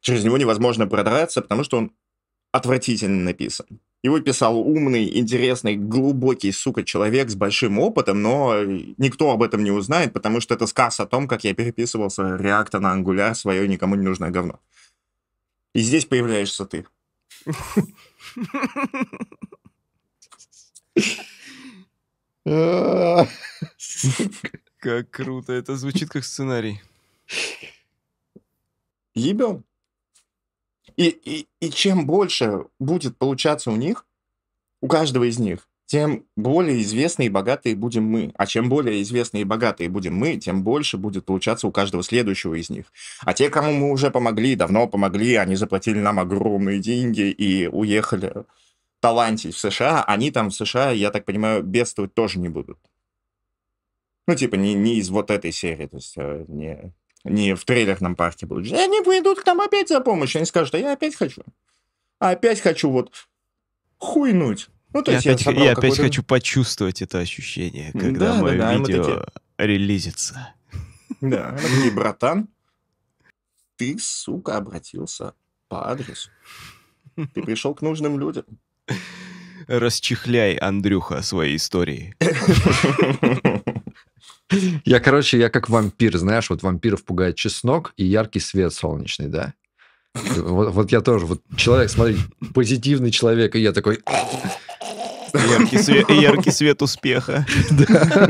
через него невозможно продраться, потому что он отвратительно написан. Его писал умный, интересный, глубокий, сука, человек с большим опытом, но э, никто об этом не узнает, потому что это сказ о том, как я переписывался реакта на ангуляр, свое никому не нужное говно. И здесь появляешься ты. Как круто, это звучит как сценарий. Ебем. И, и, и чем больше будет получаться у них, у каждого из них, тем более известные и богатые будем мы. А чем более известные и богатые будем мы, тем больше будет получаться у каждого следующего из них. А те, кому мы уже помогли, давно помогли, они заплатили нам огромные деньги и уехали талантить в США, они там в США, я так понимаю, бедствовать тоже не будут. Ну, типа, не, не из вот этой серии, то есть э, не, не в трейлерном парке будут жить, они придут к нам опять за помощью, они скажут, а я опять хочу. опять хочу вот хуйнуть. Ну, то я есть опять, я, я опять хочу почувствовать это ощущение, когда да, мое да, да, видео такие... релизится. Да, *laughs* такие, братан, ты, сука, обратился по адресу. Ты пришел к нужным людям. Расчехляй, Андрюха, свои истории. *laughs* *laughs* Я, короче, я как вампир, знаешь, вот вампиров пугает чеснок и яркий свет солнечный, да. Вот, вот я тоже, вот человек, смотри, позитивный человек, и я такой... *laughs* Яркий свет, яркий свет успеха. Да.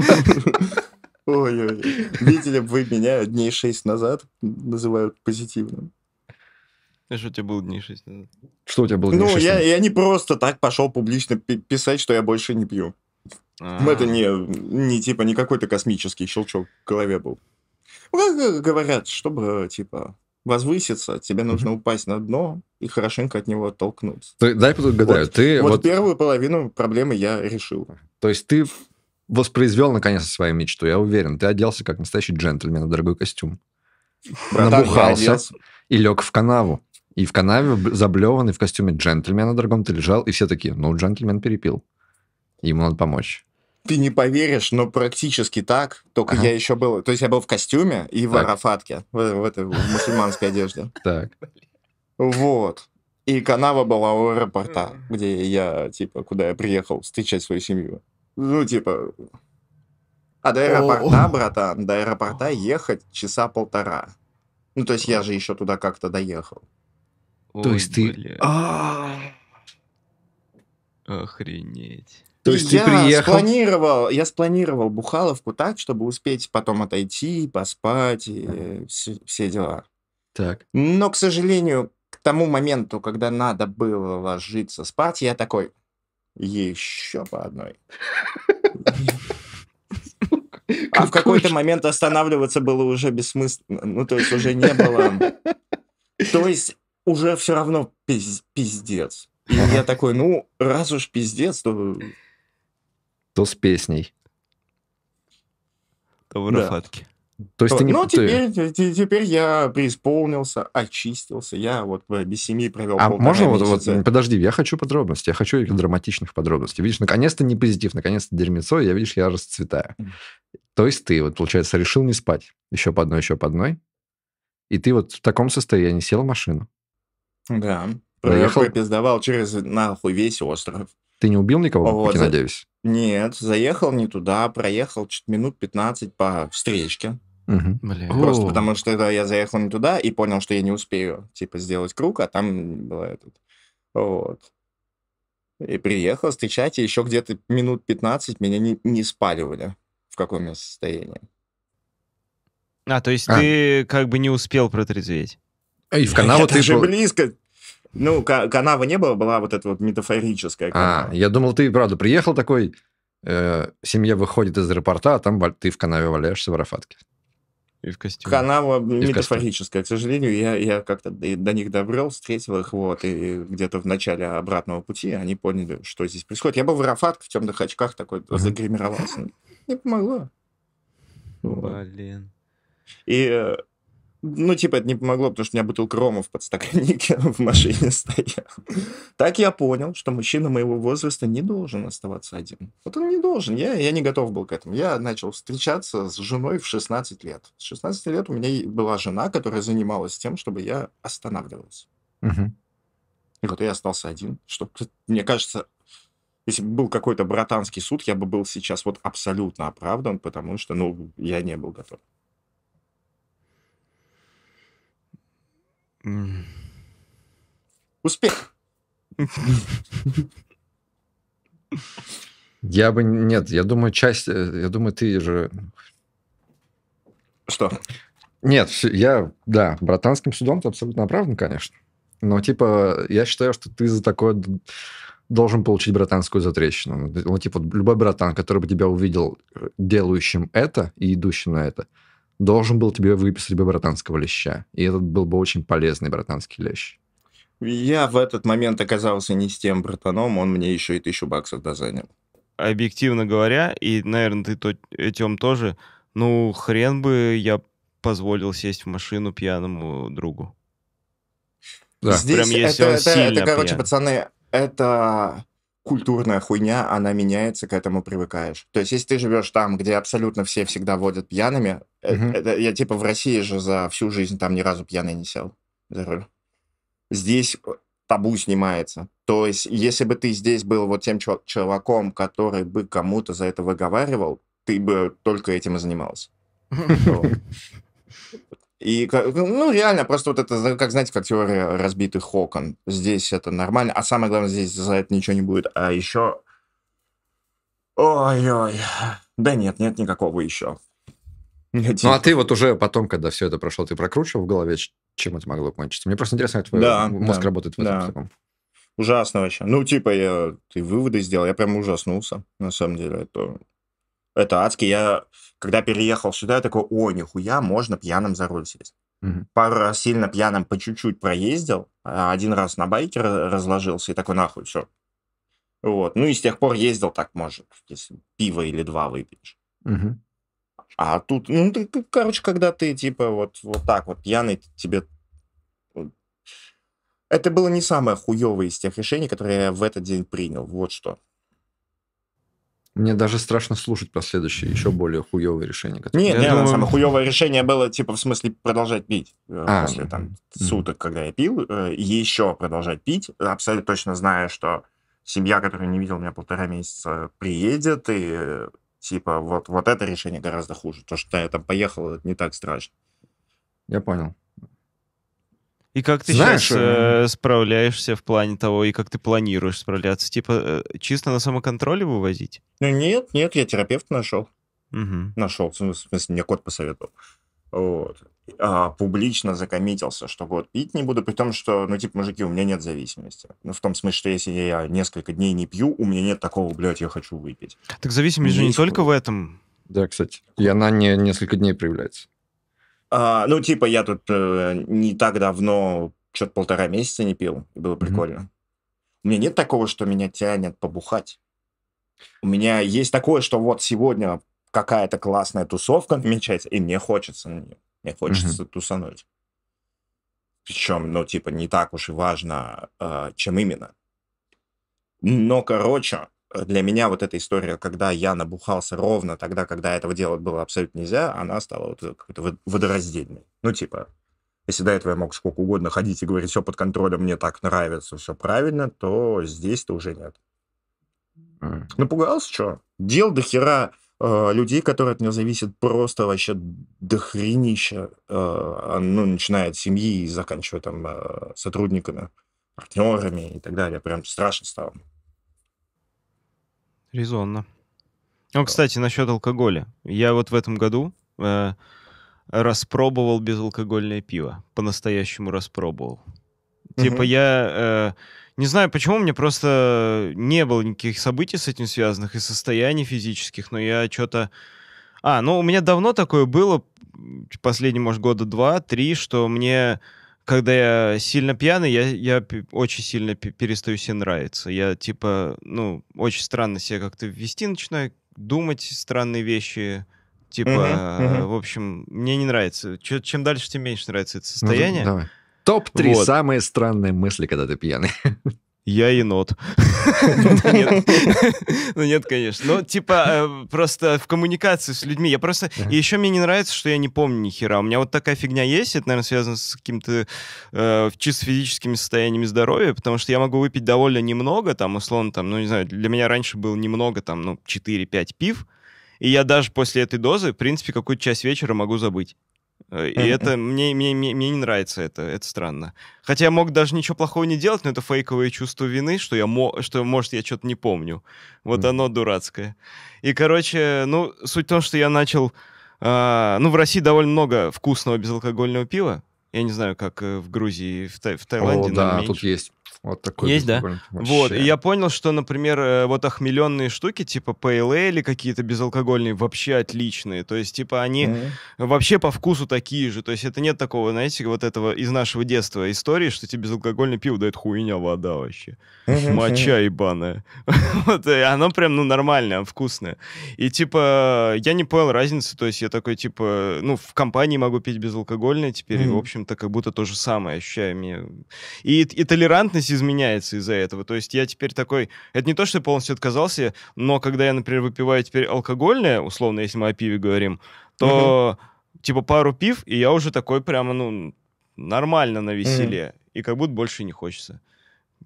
Ой-ой, видели бы вы меня дней шесть назад называют позитивным. А что у тебя было дней шесть назад? Что у тебя было дней ну, я, назад? я не просто так пошел публично писать, что я больше не пью. А-а-а. Это а. не, не типа не какой-то космический щелчок в голове был. Говорят, чтобы типа возвыситься, тебе нужно упасть на дно и хорошенько от него оттолкнуться. Ты, дай подгадаю. Вот, ты вот, вот первую половину проблемы я решил. То есть ты воспроизвел наконец свою мечту, я уверен. Ты оделся как настоящий джентльмен в дорогой костюм. Братан, Набухался и лег в канаву. И в канаве заблеванный в костюме джентльмена дорогом ты лежал, и все такие, ну, джентльмен перепил. Ему надо помочь. Ты не поверишь, но практически так. Только ага. я еще был... То есть я был в костюме и так. в арафатке. В, в этой в мусульманской одежде. *laughs* Так. Вот. И канава была у аэропорта, где я, типа, куда я приехал встречать свою семью. Ну, типа... А до аэропорта, братан, до аэропорта ехать часа полтора. Ну, то есть я же еще туда как-то доехал. то есть ты... А. Охренеть. То есть я ты приехал... Спланировал, я спланировал Бухаловку так, чтобы успеть потом отойти, поспать и э, все, все дела. Так. Но, к сожалению, к тому моменту, когда надо было ложиться спать, я такой, еще по одной. А в какой-то момент останавливаться было уже бессмысленно. Ну, то есть уже не было... То есть уже все равно пиздец. И я такой, ну, раз уж пиздец, то то с песней. То в Рафатке. Да. То есть то, ты не... Ну, ты... теперь, теперь я преисполнился, очистился. Я вот э, без семьи провел А можно вот, месяца. вот... Подожди, я хочу подробностей. Я хочу их драматичных подробностей. Видишь, наконец-то не позитив, наконец-то дерьмецо. Я, видишь, я расцветаю. То есть ты, вот, получается, решил не спать. Еще по одной, еще по одной. И ты вот в таком состоянии сел в машину. Да. Проехал. Пропиздовал через нахуй весь остров. Ты не убил никого, вот. я надеюсь? Нет, заехал не туда, проехал минут 15 по встречке. Угу. Блин. Просто О. потому что да, я заехал не туда и понял, что я не успею, типа, сделать круг, а там было этот... Вот. И приехал встречать, и еще где-то минут 15 меня не, не спаливали, в каком я состоянии. А, то есть а. ты как бы не успел протрезветь? А и в канаву я ты... Даже был... близко ну, канавы не было, была вот эта вот метафорическая а, канава. А, я думал, ты, правда, приехал такой, э, семья выходит из аэропорта, а там ты в канаве валяешься в Арафатке. И в костюме. Канава и метафорическая. К сожалению, я, я как-то до них добрел, встретил их, вот, и где-то в начале обратного пути они поняли, что здесь происходит. Я был в Арафатке в темных очках такой, uh загримировался. Не помогло. Блин. И э, ну, типа, это не помогло, потому что у меня бутылка рома в подстаканнике *laughs* в машине стояла. Так я понял, что мужчина моего возраста не должен оставаться один. Вот он не должен. Я, я не готов был к этому. Я начал встречаться с женой в 16 лет. С 16 лет у меня была жена, которая занималась тем, чтобы я останавливался. Угу. И вот я остался один. Что, мне кажется, если бы был какой-то братанский суд, я бы был сейчас вот абсолютно оправдан, потому что, ну, я не был готов. Успех. Я бы... Нет, я думаю, часть... Э, я думаю, ты же... Что? Нет, я... Да, братанским судом ты абсолютно оправдан, конечно. Но, типа, я считаю, что ты за такое должен получить братанскую затрещину. Ну, ну типа, любой братан, который бы тебя увидел э, делающим это и идущим на это, должен был тебе выписать бы братанского леща. И этот был бы очень полезный братанский лещ. Я в этот момент оказался не с тем братаном, он мне еще и тысячу баксов дозанял. Объективно говоря, и, наверное, ты, то, Тем, тоже, ну, хрен бы я позволил сесть в машину пьяному другу. Да. Здесь Прям, если это, он это, сильно это, короче, пьян. пацаны, это культурная хуйня, она меняется, к этому привыкаешь. То есть, если ты живешь там, где абсолютно все всегда водят пьяными, mm-hmm. это, я типа в России же за всю жизнь там ни разу пьяный не сел за руль. Здесь э, табу снимается. То есть, если бы ты здесь был вот тем чел- чуваком, который бы кому-то за это выговаривал, ты бы только этим и занимался. *laughs* И, ну, реально, просто вот это, как, знаете, как теория разбитых окон. Здесь это нормально. А самое главное, здесь за это ничего не будет. А еще... Ой-ой. Да нет, нет никакого еще. Нет, *laughs* ну, а типа ты вот уже потом, когда все это прошло, ты прокручивал в голове, чем это могло кончиться? Мне просто интересно, как твой да, мозг да, работает в этом да. таком. Ужасно вообще. Ну, типа, я, ты выводы сделал, я прям ужаснулся, на самом деле. Это это адски. Я, когда переехал сюда, я такой, о, нихуя, можно пьяным за руль сесть. Угу. Пару раз сильно пьяным по чуть-чуть проездил, а один раз на байке разложился и такой, нахуй, все. Вот. Ну и с тех пор ездил так, может, если пиво или два выпьешь. Угу. А тут, ну, ты, короче, когда ты, типа, вот, вот так вот пьяный, тебе... Это было не самое хуевое из тех решений, которые я в этот день принял. Вот что. Мне даже страшно слушать последующие, еще более хуевые решения. Которые... Нет, нет думаю... самое хуевое решение было, типа, в смысле, продолжать пить. Э, а, после там да. суток, когда я пил, э, еще продолжать пить, абсолютно точно зная, что семья, которая не видела меня полтора месяца, приедет, и типа вот, вот это решение гораздо хуже. То, что я там поехал, это не так страшно. Я понял. И как ты Знаешь, сейчас э, э, справляешься в плане того, и как ты планируешь справляться? Типа э, чисто на самоконтроле вывозить? Ну нет, нет, я терапевт нашел. Угу. Нашел, в смысле, мне кот посоветовал. Вот. А, публично закоммитился, что вот пить не буду, при том, что, ну, типа, мужики, у меня нет зависимости. Ну, в том смысле, что если я несколько дней не пью, у меня нет такого, блядь, я хочу выпить. Так зависимость же не только в этом. Да, кстати. И она не несколько дней проявляется. А, ну, типа, я тут э, не так давно, что-то полтора месяца не пил, было прикольно. Mm-hmm. У меня нет такого, что меня тянет побухать. У меня есть такое, что вот сегодня какая-то классная тусовка отмечается и мне хочется на нее. Мне хочется mm-hmm. тусануть. Причем, ну, типа, не так уж и важно, э, чем именно. Но, короче, Э, для меня вот эта история, когда я набухался ровно тогда, когда этого делать было абсолютно нельзя, она стала вот э, какой-то водораздельной. Ну, типа, если до этого я мог сколько угодно ходить и говорить, все под контролем, мне так нравится, все правильно, то здесь-то уже нет. Mm. Напугался, что? Дел до хера э, людей, которые от него зависят, просто вообще до хренища. Э, а, ну, начиная от семьи и заканчивая там э, сотрудниками, партнерами и так далее. Прям страшно стало. Резонно. Ну, кстати, насчет алкоголя. Я вот в этом году э, распробовал безалкогольное пиво. По-настоящему распробовал. Угу. Типа я... Э, не знаю почему, у меня просто не было никаких событий с этим связанных и состояний физических, но я что-то... А, ну у меня давно такое было, последние, может, года два, три, что мне когда я сильно пьяный, я, я очень сильно перестаю себе нравиться. Я, типа, ну, очень странно себя как-то вести начинаю, думать странные вещи. Типа, uh-huh, uh-huh. в общем, мне не нравится. Ч- чем дальше, тем меньше нравится это ну, состояние. Ну, давай. Топ-3 вот. самые странные мысли, когда ты пьяный. *laughs* я енот. *laughs* Ну нет, конечно. Ну, типа, э, просто в коммуникации с людьми. Я просто... И еще мне не нравится, что я не помню ни хера. У меня вот такая фигня есть. Это, наверное, связано с каким-то э, чисто физическими состояниями здоровья, потому что я могу выпить довольно немного, там, условно, там, ну, не знаю, для меня раньше было немного, там, ну, 4-5 пив, и я даже после этой дозы, в принципе, какую-то часть вечера могу забыть. Э, и это мне, мне, мне, мне не нравится это, это странно. Хотя я мог даже ничего плохого не делать, но это фейковое чувство вины, что я мо- что может я что-то не помню. Вот оно дурацкое. И короче, ну суть в том, что я начал, э, ну в России довольно много вкусного безалкогольного пива. Я не знаю, как э, в Грузии, в, Та- в Таиланде. О, да, меньше. тут есть. Вот такой. Есть, да? Вот, и я понял, что, например, э, вот охмеленные штуки, типа PLA или какие-то безалкогольные, вообще отличные. То есть, типа, они mm-hmm. вообще по вкусу такие же. То есть, это нет такого, знаете, вот этого из нашего детства истории, что тебе безалкогольный пиво дает хуйня вода вообще. Mm-hmm. Моча ебаная. *laughs* вот, и оно прям, ну, нормальное, вкусное. И, типа, я не понял разницы. То есть, я такой, типа, ну, в компании могу пить безалкогольное теперь, mm-hmm. и, в общем-то, как будто то же самое ощущаю. И, и толерантность весь изменяется из-за этого. То есть я теперь такой... Это не то, что я полностью отказался, но когда я, например, выпиваю теперь алкогольное, условно, если мы о пиве говорим, то mm типа пару пив, и я уже такой прямо, ну, нормально на веселе. mm И как будто больше не хочется.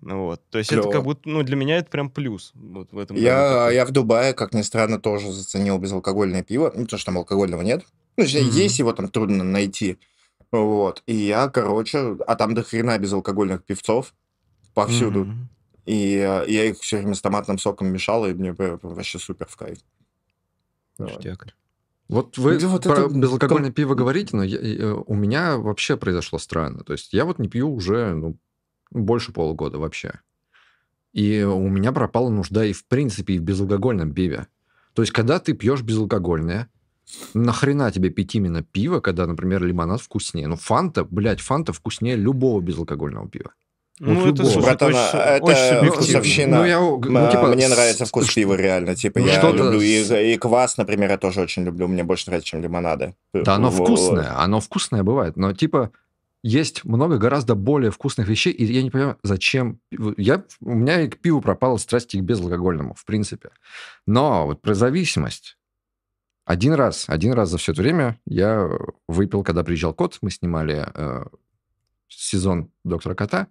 Вот. То есть Клево. это как будто, ну, для меня это прям плюс. Вот в этом я, я в Дубае, как ни странно, тоже заценил безалкогольное пиво, ну, потому что там алкогольного нет. Ну, mm есть его там трудно найти. Вот. И я, короче, а там до хрена безалкогольных певцов повсюду. Mm-hmm. И э, я их все время с томатным соком мешал, и мне э, вообще супер в кайф. Ништяк. Вот вы да, вот про это... безалкогольное Ком... пиво говорите, но я, э, у меня вообще произошло странно. То есть я вот не пью уже ну, больше полугода вообще. И у меня пропала нужда и в принципе и в безалкогольном пиве. То есть когда ты пьешь безалкогольное, нахрена тебе пить именно пиво, когда, например, лимонад вкуснее? Ну фанта, блядь, фанта вкуснее любого безалкогольного пива ну, любого. Ну, это, слушай, Братан, а это очень вкусовщина. Ну, я, ну, типа, Мне нравится вкус ш... пива, реально. Типа, ну, я люблю и, и квас, например, я тоже очень люблю. Мне больше нравится, чем лимонады. Да, оно вкусное, оно вкусное бывает. Но, типа, есть много гораздо более вкусных вещей, и я не понимаю, зачем... Я, у меня и к пиву пропала страсть и к безалкогольному, в принципе. Но вот про зависимость. Один раз, один раз за все это время я выпил, когда приезжал кот, мы снимали э, сезон «Доктора кота»,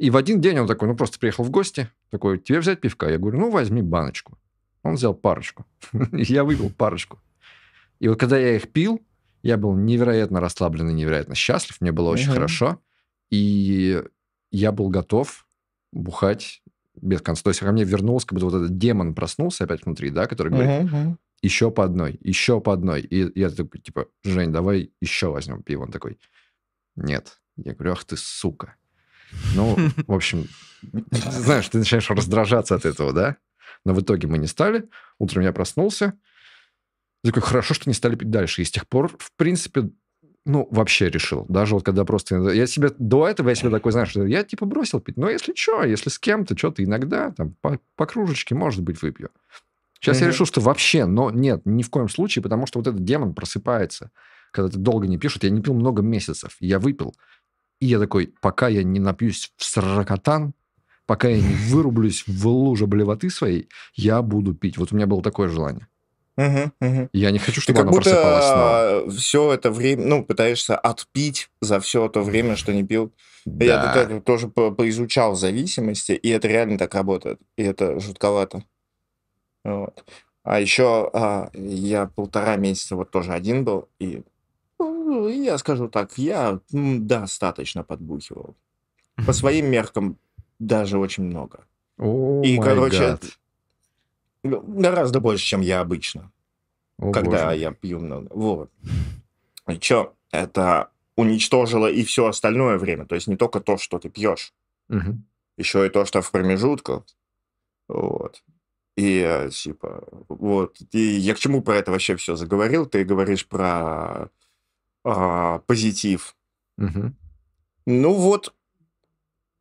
и в один день он такой, ну, просто приехал в гости, такой, тебе взять пивка? Я говорю, ну, возьми баночку. Он взял парочку. *laughs* я выпил парочку. И вот когда я их пил, я был невероятно расслабленный, невероятно счастлив. Мне было очень хорошо. И я был готов бухать без конца. То есть ко мне вернулся, как будто вот этот демон проснулся опять внутри, да, который говорит, еще по одной, еще по одной. И я такой, типа, Жень, давай еще возьмем пиво. Он такой, нет. Я говорю, ах ты сука. Ну, в общем, знаешь, ты начинаешь раздражаться от этого, да? Но в итоге мы не стали. Утром я проснулся. Я такой, хорошо, что не стали пить дальше. И с тех пор, в принципе, ну, вообще решил. Даже вот когда просто... Я себе до этого, я себе такой, знаешь, я типа бросил пить. Но если что, если с кем-то что-то иногда, там, по, по кружечке, может быть, выпью. Сейчас mm я решил, что вообще, но нет, ни в коем случае, потому что вот этот демон просыпается, когда ты долго не пишешь. Я не пил много месяцев, я выпил. И я такой, пока я не напьюсь в сорокотан, пока я не *laughs* вырублюсь в луже блевоты своей, я буду пить. Вот у меня было такое желание. Я не хочу, чтобы Ты как оно будто снова. А, все это время, ну, пытаешься отпить за все то время, что не пил. Да. Я это, тоже по поизучал зависимости, и это реально так работает. И это жутковато. А еще а, я полтора месяца вот тоже один был, и ну, я скажу так, я достаточно подбухивал. По своим меркам даже очень много. Oh И, короче, God. Ну, гораздо больше, чем я обычно. Oh, когда боже. я пью много. Вот. И чё, это уничтожило и все остальное время. То есть не только то, что ты пьешь, угу. Uh -huh. еще и то, что в промежутках. Вот. И э, типа, вот. И я к чему про это вообще все заговорил? Ты говоришь про а, позитив. Угу. Ну вот,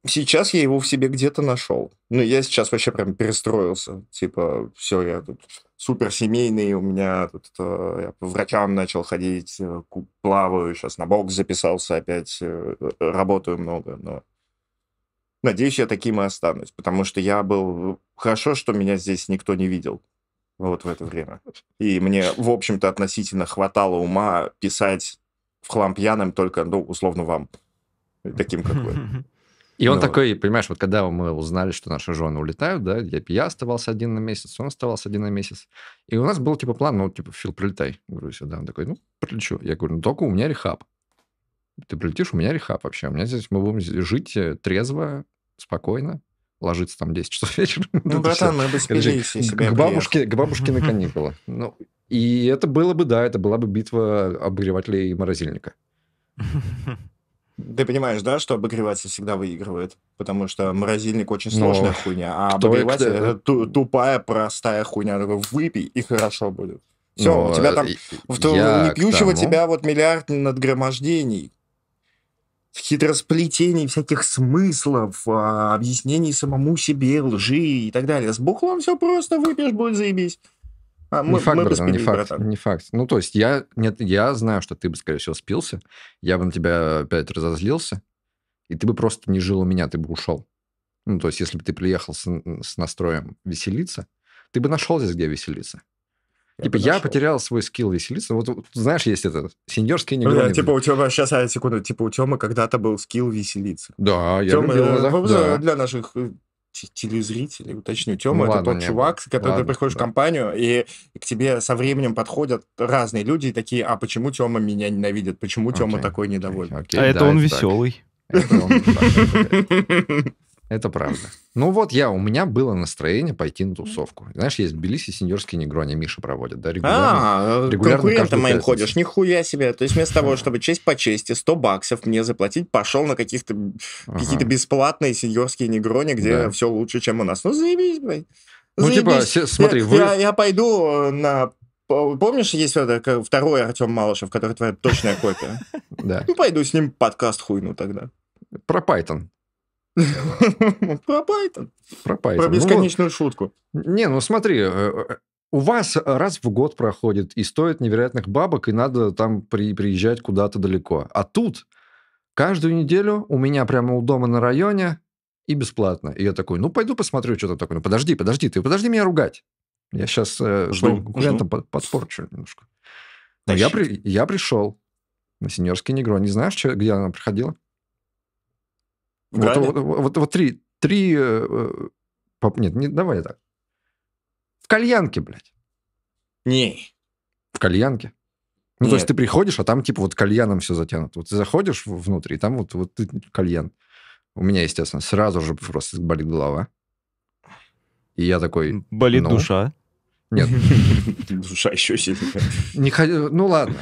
сейчас я его в себе где-то нашел. Ну, я сейчас вообще прям перестроился. Типа, все, я тут суперсемейный, у меня тут э, я по врачам начал ходить, э, плаваю, сейчас на бокс записался опять, э, работаю много, но надеюсь, я таким и останусь, потому что я был... Хорошо, что меня здесь никто не видел вот в это время. И мне, в общем-то, относительно хватало ума писать в хлам пьяным только, ну, условно, вам. Таким, как вы. *laughs* И он ну, такой, понимаешь, вот когда мы узнали, что наши жены улетают, да, я, я оставался один на месяц, он оставался один на месяц. И у нас был типа план, ну, типа, Фил, прилетай в Грузию, да. Он такой, ну, прилечу. Я говорю, ну, только у меня рехаб. Ты прилетишь, у меня рехаб вообще. У меня здесь мы будем жить э, трезво, спокойно ложиться там 10 часов *laughs* вечера. Ну, братан, мы бы спились, если к, бабушке, к бабушке на каникулы. *laughs* Ну, и это было бы, да, это была бы битва обогревателей и морозильника. Ты понимаешь, да, что обогреватель всегда выигрывает, потому что морозильник очень сложная Но хуйня, а обогреватель это... это ту, тупая, простая хуйня. выпей, и хорошо будет. Все, Но у тебя там... Э, я в, не пьющего тому... тебя вот миллиард надгромождений хитросплетений всяких смыслов, а, объяснений самому себе, лжи и так далее. С бухлом все просто, выпьешь, будет заебись. А мы, не факт, мы братан, не факт, братан. не факт. Ну, то есть я, нет, я знаю, что ты бы, скорее всего, спился, я бы на тебя опять разозлился, и ты бы просто не жил у меня, ты бы ушел. Ну, то есть если бы ты приехал с, с настроем веселиться, ты бы нашел здесь, где веселиться типа, я потерял свой скилл веселиться. Вот, вот знаешь, есть этот сеньорский не ну Да, типа у Тёмы, сейчас, а, секунду, типа у Тёмы когда-то был скилл веселиться. Да, я любил, э, да. Для наших э, телезрителей, уточню. Тёма ну, это ладно, тот нет, чувак, с которым ладно, ты приходишь да. в компанию, и к тебе со временем подходят разные люди и такие, а почему Тёма меня ненавидит? Почему Тёма okay, такой недоволен? Okay, okay, а да, это он веселый. Так. Это он, так, *laughs* Это правда. Ну вот я, у меня было настроение пойти на тусовку. Знаешь, есть Тбилиси, сеньорский негрони, Миша проводит, да, регулярно. А, э, регулярно конкурентом моим пятницу. ходишь, нихуя себе. То есть вместо того, чтобы честь по чести 100 баксов мне заплатить, пошел на каких-то ага. какие-то бесплатные сеньорские негрони, где да. все лучше, чем у нас. Ну заебись, блядь. Ну, типа, смотри, я, вы... я, я пойду э, на Помнишь, есть это, второй Артем Малышев, который твоя точная копия? *laughs* Да. Ну, пойду с ним подкаст хуйну тогда. Про Python. *laughs* Про Python. Про Python. Про ну бесконечную шутку. Не, ну смотри, э, э, у вас раз в год проходит и стоит невероятных бабок, и надо там приезжать куда-то далеко. А тут каждую неделю у меня прямо у дома на районе и бесплатно. И я такой, ну пойду посмотрю, что там такое. Ну подожди, подожди, ты подожди меня ругать. Я сейчас э, своим конкурентам подпорчу немножко. Но я, при, я пришел на сеньорский негро. Не знаешь, где она приходила? Вот, вот, вот, вот три, три... Э, э, нет, не, давай так. В кальянке, блядь. Не. В кальянке. Ну, Нет. то есть ты приходишь, а там типа вот кальяном все затянуто. Вот ты заходишь внутрь, и там вот, вот ты кальян. У меня, естественно, сразу же просто болит голова. И я такой... Болит ну... душа. Нет. *laughs* Душа еще сильнее. Ну ладно.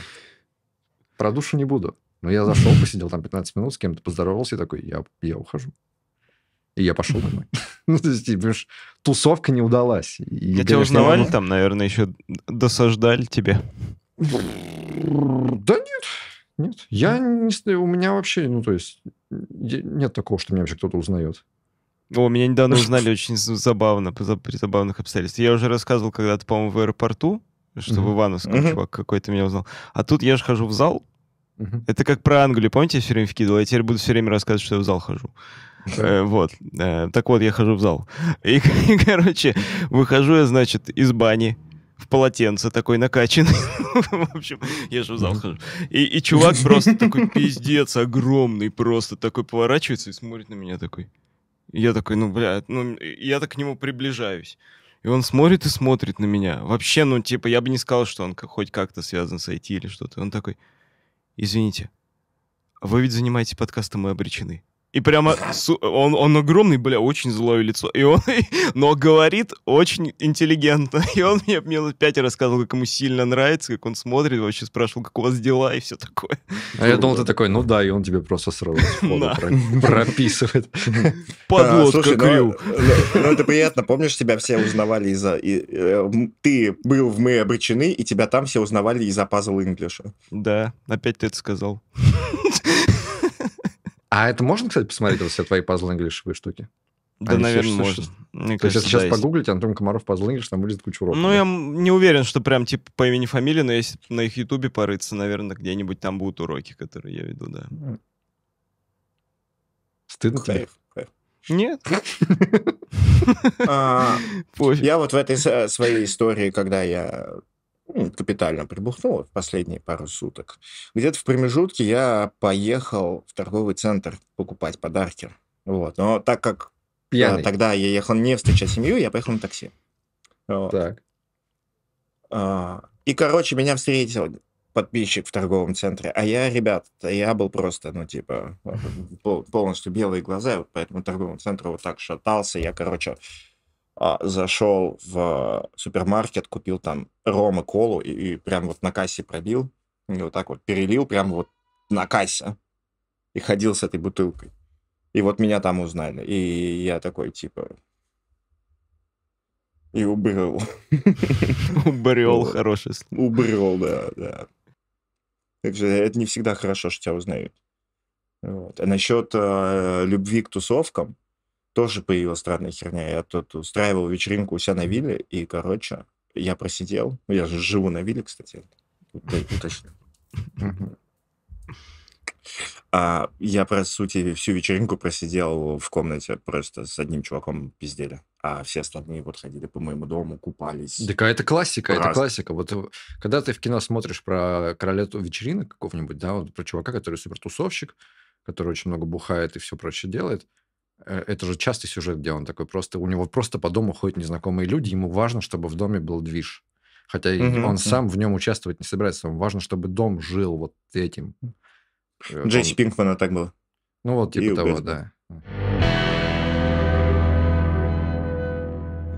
Про душу не буду. Ну, я зашел, посидел там 15 минут, с кем-то поздоровался и такой, я, я ухожу. И я пошел домой. *laughs* *laughs* Ну, то есть, типа, тусовка не удалась. И, я тебя узнавали там, наверное, еще досаждали тебе? Да нет, нет. Я не... У меня вообще, ну, то есть, нет такого, что меня вообще кто-то узнает. О, меня недавно *laughs* узнали очень забавно, при забавных обстоятельствах. Я уже рассказывал когда-то, по-моему, в аэропорту, что в Ивановском чувак какой-то меня узнал. А тут я же хожу в зал, это как про Англию, помните, я все время вкидывал? Я теперь буду все время рассказывать, что я в зал хожу. Э, вот. Э, так вот, я хожу в зал. *laughs* И, короче, выхожу я, значит, из бани в полотенце такой накачанный. *laughs* В общем, я же в зал хожу. И, и чувак просто такой пиздец огромный, просто такой поворачивается и смотрит на меня такой. Я такой, ну, блядь, ну, я так к нему приближаюсь. И он смотрит и смотрит на меня. Вообще, ну, типа, я бы не сказал, что он хоть как-то связан с IT или что-то. Он такой, Извините. Вы ведь занимаетесь подкастом и обречены. И прямо он, он огромный, бля, очень злое лицо. И он, *laughs* но говорит очень интеллигентно. *laughs* И он мне минут пять рассказывал, как ему сильно нравится, как он смотрит, вообще спрашивал, как у вас дела и все такое. А я думал, ты такой, ну да, и он тебе просто сразу *laughs* прописывает. Подлодка а, ну, крю. Ну, ну это приятно, помнишь, тебя все узнавали из-за... Э, ты был в «Мы обречены», и тебя там все узнавали из-за пазл Инглиша. Да, опять ты это сказал. А это можно, кстати, посмотреть, вот все твои пазлы инглишевые штуки? Да, Они наверное, все, можно. Мне То кажется, есть, если да, сейчас погуглить Антон Комаров пазлы English, там будет куча уроков. Ну, да? я не уверен, что прям типа по имени фамилии, но если на их ютубе порыться, наверное, где-нибудь там будут уроки, которые я веду, да. Стыдно тебе? Нет. *laughs* А, *laughs* я вот в этой э, своей истории, когда я ну, капитально прибухнуло в последние пару суток. Где-то в промежутке я поехал в торговый центр покупать подарки. Вот. Но так как э, Пьяный. тогда я ехал не встречать семью, я поехал на такси. Вот. Так. А, и, короче, меня встретил подписчик в торговом центре, а я, ребят, я был просто, ну, типа, *laughs* полностью белые глаза, вот поэтому торговому центру вот так шатался, я, короче, а, зашел в э, супермаркет, купил там ром и колу и, и прям вот на кассе пробил, и вот так вот перелил прям вот на кассе и ходил с этой бутылкой. И вот меня там узнали. И я такой, типа... И убрел. *laughs* Убрел, хороший. Убрел, да, да. Так же, это не всегда хорошо, что тебя узнают. Вот. А насчет э, любви к тусовкам, тоже появилась странная херня. Я тут устраивал вечеринку у себя на вилле, и, короче, я просидел. Ну, я же живу на вилле, кстати. Уточню. А, я, по сути, всю вечеринку просидел в комнате, просто с одним чуваком пиздели. А все остальные вот ходили по моему дому, купались. Так это классика, Раз. это классика. Вот э, когда ты в кино смотришь про королету вечеринок какого-нибудь, да, вот про чувака, который супертусовщик, который очень много бухает и все прочее делает, Э, это же частый сюжет, где он такой просто... У него просто по дому ходят незнакомые люди, ему важно, чтобы в доме был движ. Хотя угу, он сам в нем участвовать не собирается. Ему важно, чтобы дом жил вот этим. Э, Джесси он... Пинкмана так было. Ну вот, типа И того, да.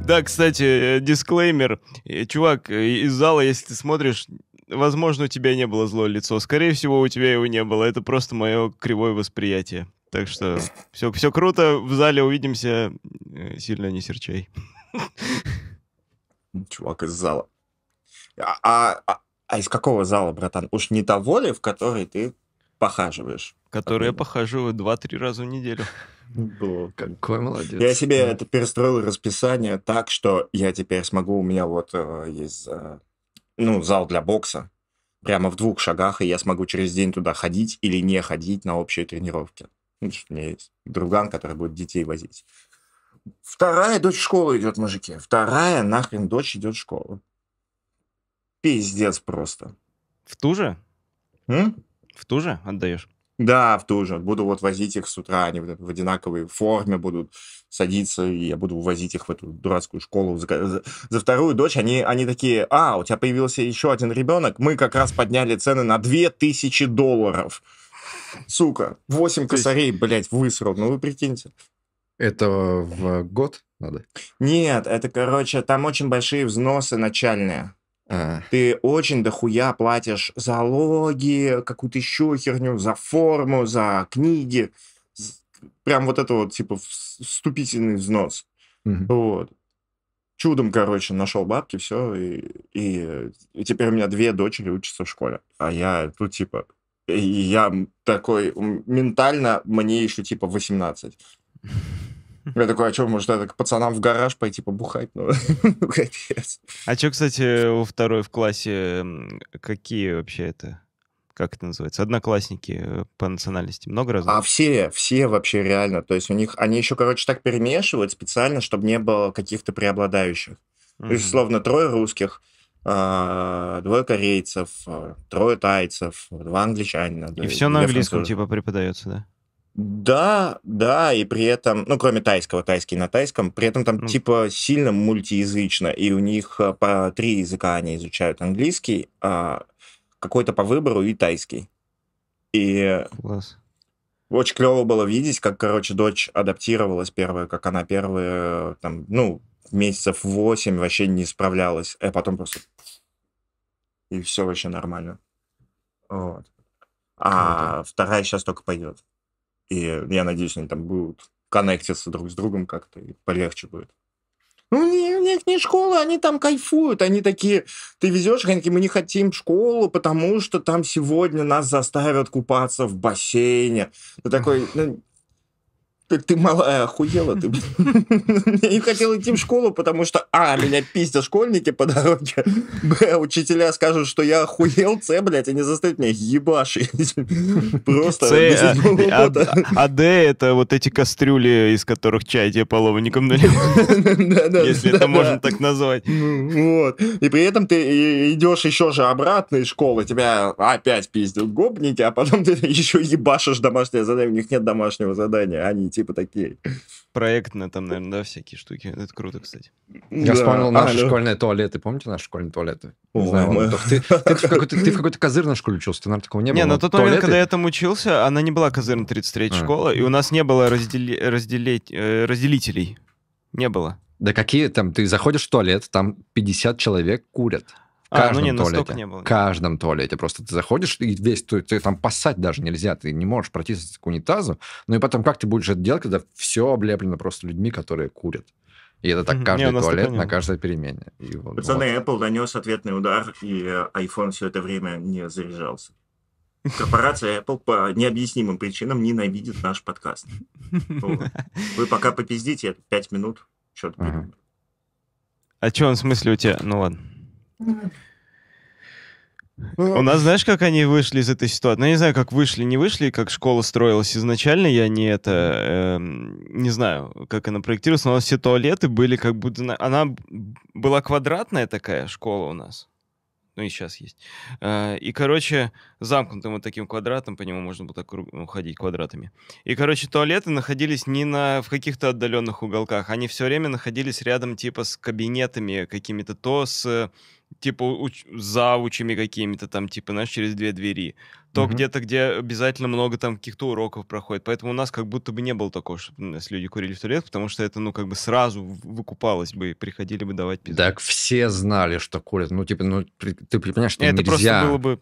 Да, кстати, э, дисклеймер. Чувак, из зала, если ты смотришь, возможно, у тебя не было злое лицо. Скорее всего, у тебя его не было. Это просто мое кривое восприятие. Так что все, все круто, в зале увидимся. Э, сильно не серчай. Чувак из зала. А, а, а, а из какого зала, братан? Уж не того ли, в который ты похаживаешь? Который я похаживаю 2-3 раза в неделю. *laughs* Было. Какой молодец. Я себе это перестроил расписание так, что я теперь смогу, у меня вот э, есть э, ну, зал для бокса, прямо в двух шагах, и я смогу через день туда ходить или не ходить на общие тренировки. Ну, у меня есть друган, который будет детей возить. Вторая дочь в школу идет, мужики. Вторая нахрен дочь идет в школу. Пиздец просто. В ту же? М? В ту же отдаешь? Да, в ту же. Буду вот возить их с утра, они в одинаковой форме будут садиться, и я буду возить их в эту дурацкую школу. За, за вторую дочь они, они такие, а, у тебя появился еще один ребенок, мы как раз подняли цены на 2000 долларов. Сука, 8 косарей, блядь, высрал. Ну вы прикиньте. Это в год надо? Нет, это, короче, там очень большие взносы начальные. А. Ты очень дохуя платишь залоги, какую-то еще херню, за форму, за книги. Прям вот это вот, типа, вступительный взнос. Угу. Вот. Чудом, короче, нашел бабки, все, и, и, и теперь у меня две дочери учатся в школе. А я тут, типа, я такой, ментально мне еще типа 18. Я такой, а что, может, это к пацанам в гараж пойти побухать? Ну, *laughs* ну капец. А что, кстати, у второй в классе, какие вообще это? Как это называется? Одноклассники э, по национальности много раз? А все, все вообще реально. То есть у них, они еще, короче, так перемешивают специально, чтобы не было каких-то преобладающих. Mm-hmm. То есть, словно трое русских, а, двое корейцев, а, трое тайцев, два англичанина. И все на английском типа преподается, да? Да, да, и при этом, ну, кроме тайского, тайский на тайском, при этом там mm. типа сильно мультиязычно, и у них а, по три языка они изучают английский, а какой-то по выбору и тайский. И Класс. очень клево было видеть, как, короче, дочь адаптировалась первая, как она первые там, ну, месяцев 8 вообще не справлялась, а потом просто и все вообще нормально. Вот. А okay. вторая сейчас только пойдет. И я надеюсь, они там будут коннектиться друг с другом как-то, и полегче будет. Ну, у них не школа, они там кайфуют. Они такие, ты везешь, они такие, мы не хотим школу, потому что там сегодня нас заставят купаться в бассейне. Ты ну, такой, ну, ты малая охуела, ты, *laughs* Я не хотел идти в школу, потому что, а, меня пиздят школьники по дороге, б, учителя скажут, что я охуел, с, блядь, они заставят меня ебашить. *laughs* Просто С, а, а, а, а Д это вот эти кастрюли, из которых чай тебе половником налил. *laughs* Если это можно так назвать. Ну, вот. И при этом ты идешь еще же обратно из школы, тебя опять пиздят гопники, а потом ты еще ебашишь домашнее задание, у них нет домашнего задания, они тебе типа такие. проектные там, наверное, да, всякие штуки. Это круто, кстати. Я вспомнил наши а, школьные да. туалеты. Помните наши школьные туалеты? ты, в какой-то, ты в козырной школе учился, ты, наверное, такого не было. Не, на тот момент, когда я там учился, она не была козырной 33 а. школа, и у нас не было э, разделителей. Не было. Да какие там, ты заходишь в туалет, там 50 человек курят. В а, каждом ну не, туалете. не было. каждом туалете. Просто ты заходишь, и весь, ты, ты там пасать даже нельзя, ты не можешь протиснуться к унитазу. Ну и потом, как ты будешь это делать, когда все облеплено просто людьми, которые курят? И это так каждый не, туалет на каждой перемене. И вот, Пацаны, вот. Apple донес ответный удар, и э, iPhone все это время не заряжался. Корпорация Apple по необъяснимым причинам ненавидит наш подкаст. Вы пока попиздите, это 5 минут, черт А что, в смысле у тебя? Ну ладно. Ну, у нас, знаешь, как они вышли из этой ситуации? Ну, я не знаю, как вышли, не вышли, как школа строилась изначально, я не это... Э, не знаю, как она проектировалась, но у нас все туалеты были как будто... Она была квадратная такая школа у нас. Ну и сейчас есть. Э, и, короче, замкнутым вот таким квадратом, по нему можно было так ну, ходить квадратами. И, короче, туалеты находились не на, в каких-то отдаленных уголках, они все время находились рядом типа с кабинетами какими-то, то с типа уч- заучами какими-то там, типа, знаешь, через две двери, то угу. где-то, где обязательно много там каких-то уроков проходит. Поэтому у нас как будто бы не было такого, чтобы у ну, нас люди курили в туалет, потому что это, ну, как бы сразу выкупалось бы, и приходили бы давать пизду. Так все знали, что курят. Ну, типа, ну, ты, понимаешь, что это нельзя просто было бы...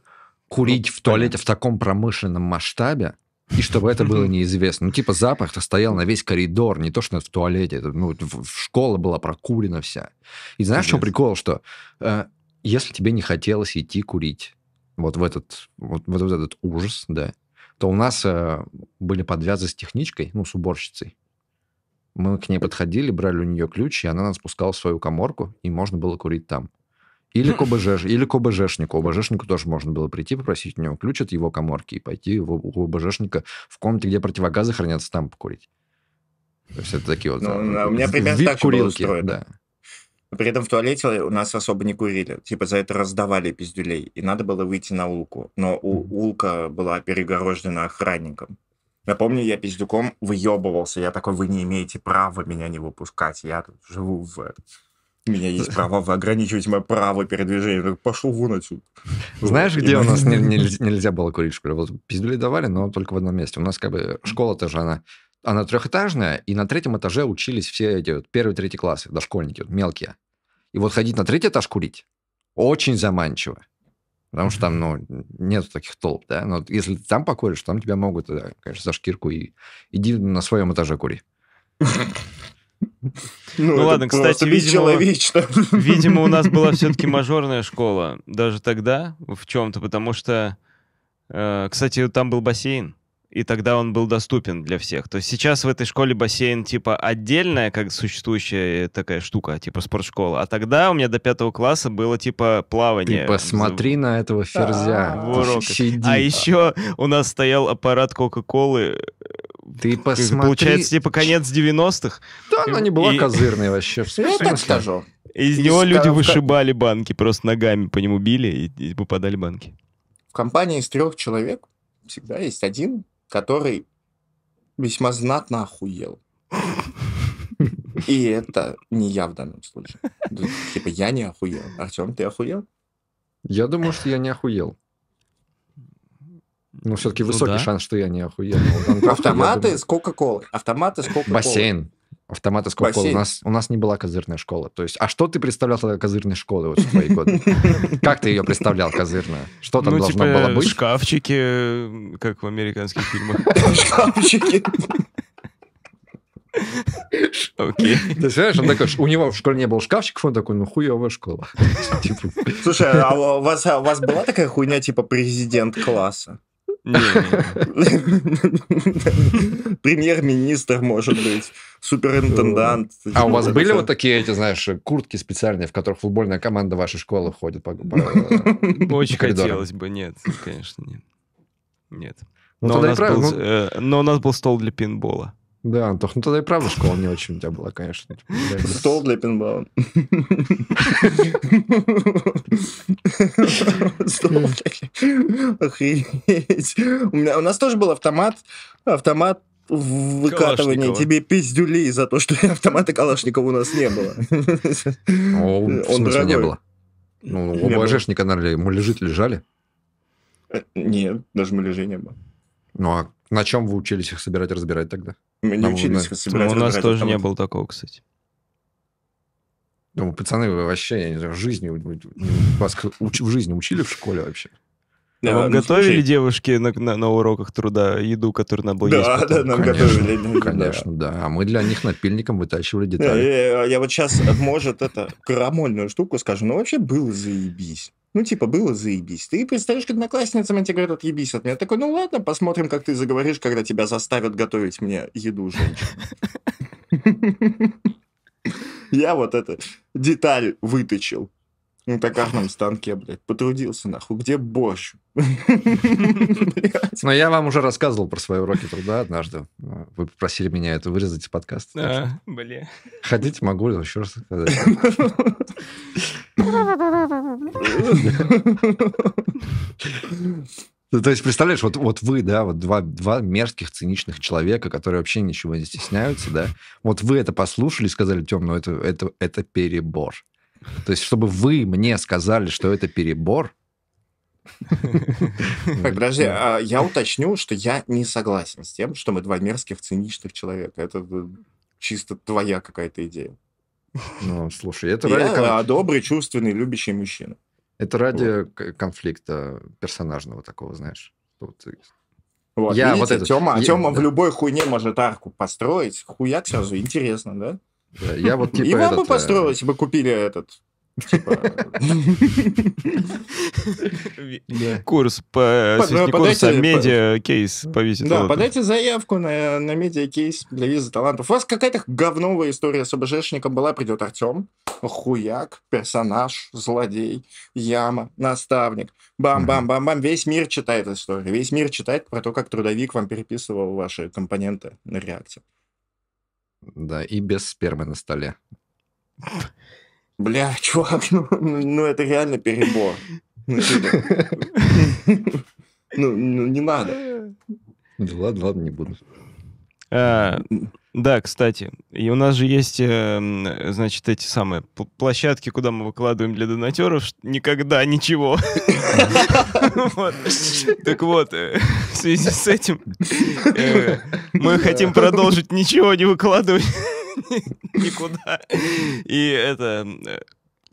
курить ну, в туалете понятно. в таком промышленном масштабе, и чтобы это было *laughs* неизвестно. Ну, типа, запах-то стоял на весь коридор, не то, что в туалете. Ну, школа была прокурена вся. И знаешь, что прикол, что э, если тебе не хотелось идти курить, вот в этот, вот, вот в этот ужас, да, то у нас э, были подвязы с техничкой, ну, с уборщицей. Мы к ней подходили, брали у нее ключ, и она нас пускала в свою коморку, и можно было курить там. Или к ОБЖ, или к ОБЖшнику. ОБЖшнику тоже можно было прийти, попросить у него ключ от его коморки и пойти в, у ОБЖшника в комнате, где противогазы хранятся, там покурить. То есть это такие вот... Ну, там, э, у меня примерно так курилки, было устроено. Да при этом в туалете у нас особо не курили. Типа за это раздавали пиздюлей. И надо было выйти на улку. Но у, улка была перегорождена охранником. Я помню, я пиздюком выебывался. Я такой, вы не имеете права меня не выпускать. Я тут живу в... У меня есть *laughs* право, вы ограничиваете мое право передвижения. пошел вон отсюда. Знаешь, где у нас *laughs* не, нельзя было курить в школе? Вот пиздюли давали, но только в одном месте. У нас как бы школа тоже, она она трехэтажная, и на третьем этаже учились все эти вот первые, третьи классы, дошкольники, вот, мелкие. И вот ходить на третий этаж курить очень заманчиво. Потому что там, ну, нет таких толп, да. Но если ты там покуришь, там тебя могут, да, э, конечно, за шкирку и иди на своем этаже кури. Ну, ну ладно, кстати, видимо, видимо, у нас была все-таки *laughs* мажорная школа даже тогда в чем-то, потому что, э, кстати, там был бассейн и тогда он был доступен для всех. То есть сейчас в этой школе бассейн типа отдельная, как существующая э, такая штука, типа спортшкола. А тогда у меня до пятого класса было типа плавание. Ты посмотри за... на этого ферзя. А, Сиди. а еще у нас стоял аппарат Кока-Колы э, ты посмотри... Получается, типа, конец 90-х. Да, она не была и... козырной вообще. В *laughs* Я так скажу. Из, него люди вышибали банки, просто ногами по нему били и попадали банки. В компании из трех человек всегда есть один который весьма знатно охуел. *laughs* И это не я в данном случае. Типа я не охуел. Артем, ты охуел? Я думаю, что я не охуел. но ну, все-таки ну высокий шанс, что я не охуел. Автоматы с Кока-Колой. Автоматы с Кока-Колой. Бассейн. Автоматы с кока у нас, у нас не была козырная школа. То есть, а что ты представлял тогда козырной школы вот в твои годы? *laughs* Как ты ее представлял, козырную? Что там ну, должно типа, было быть? шкафчики, как в американских фильмах. *laughs* Шкафчики. Окей. Ты знаешь, он такой, у него в школе не было шкафчиков, он такой, ну хуевая школа. *laughs* Типа. Слушай, а у вас, а у вас была такая хуйня типа президент класса? Премьер-министр, может быть, суперинтендант. А у вас были вот такие, эти, знаешь, куртки специальные, в которых футбольная команда вашей школы ходит? по Очень хотелось бы, нет, конечно, нет. Нет. Ну, ну. э, но у нас был стол для пинбола. Да, Антох, ну тогда и правда школа не очень у тебя была, конечно. Стол для пинбола. Стол Охренеть. У нас тоже был автомат, автомат выкатывание тебе пиздюлей за то, что автомата Калашникова у нас не было. А Он не было? Ну, у ОБЖшника, наверное, ему лежит, лежали? Э, нет, даже мы лежи не было. Ну, а на чем вы учились их собирать, разбирать тогда? Мы не Там ну, учились ну, у нас, собирать. У нас тоже автомат. не было такого, кстати. Ну, пацаны, вы вообще, я не знаю, в жизни, вас в жизни учили в школе вообще? Да, вам ну, готовили слушай. девушки на, на, на уроках труда еду, которую надо было да, есть потом? Да, нам конечно, готовили. Конечно, да. да. А мы для них напильником вытачивали детали. Я, э, я, э, я вот сейчас, может, это, крамольную штуку скажу, но вообще было заебись ну, типа, было заебись. Ты представляешь, к одноклассницам, они тебе говорят, отъебись от меня. Я такой, ну ладно, посмотрим, как ты заговоришь, когда тебя заставят готовить мне еду, женщина. *laughs* Я вот эту деталь выточил на токарном станке, блядь, потрудился, нахуй, где борщ? *laughs* Но я вам уже рассказывал про свои уроки труда однажды. Вы попросили меня это вырезать из подкаста. А, блин. Хотите, могу еще раз сказать. *laughs* Ну, то есть, представляешь, вот, вот вы, да, вот два, два мерзких, циничных человека, которые вообще ничего не стесняются, да, вот вы это послушали и сказали, Тем, ну это, это, это перебор. То есть, чтобы вы мне сказали, что это перебор. *laughs* Подожди, а я уточню, что я не согласен с тем, что мы два мерзких, циничных человека. Это э, чисто твоя какая-то идея. Ну, слушай, это ради... Я э, добрый, чувственный, любящий мужчина. Это ради конфликта персонажного такого, знаешь. Вот, я видите, вот это... Тёма, я... Тёма в любой хуйне может арку построить. Хуяк сразу, интересно, да? Я вот типа И вам бы э, построилось, бы купили этот типа, Курс по курс медиа кейс повесить. Да, подайте заявку на медиа кейс для визы талантов. У вас какая-то говновая история с ОБЖшником была, придет Артем. Хуяк, персонаж, злодей, яма, наставник. Бам-бам-бам-бам. Весь мир читает историю. Весь мир читает про то, как трудовик вам переписывал ваши компоненты на реакте. Да, и без спермы на столе. Бля, *laughs* чувак, ну, ну, ну это реально перебор. Ну, *laughs* ну, ну не надо. ладно, ладно, не буду. Э, да, кстати. И у нас же есть, эм, значит, эти самые площадки, куда мы выкладываем для донатеров никогда ничего. *laughs* Так вот, э, в связи с этим э, мы хотим продолжить ничего не выкладывать *laughs* никуда. И это... Э,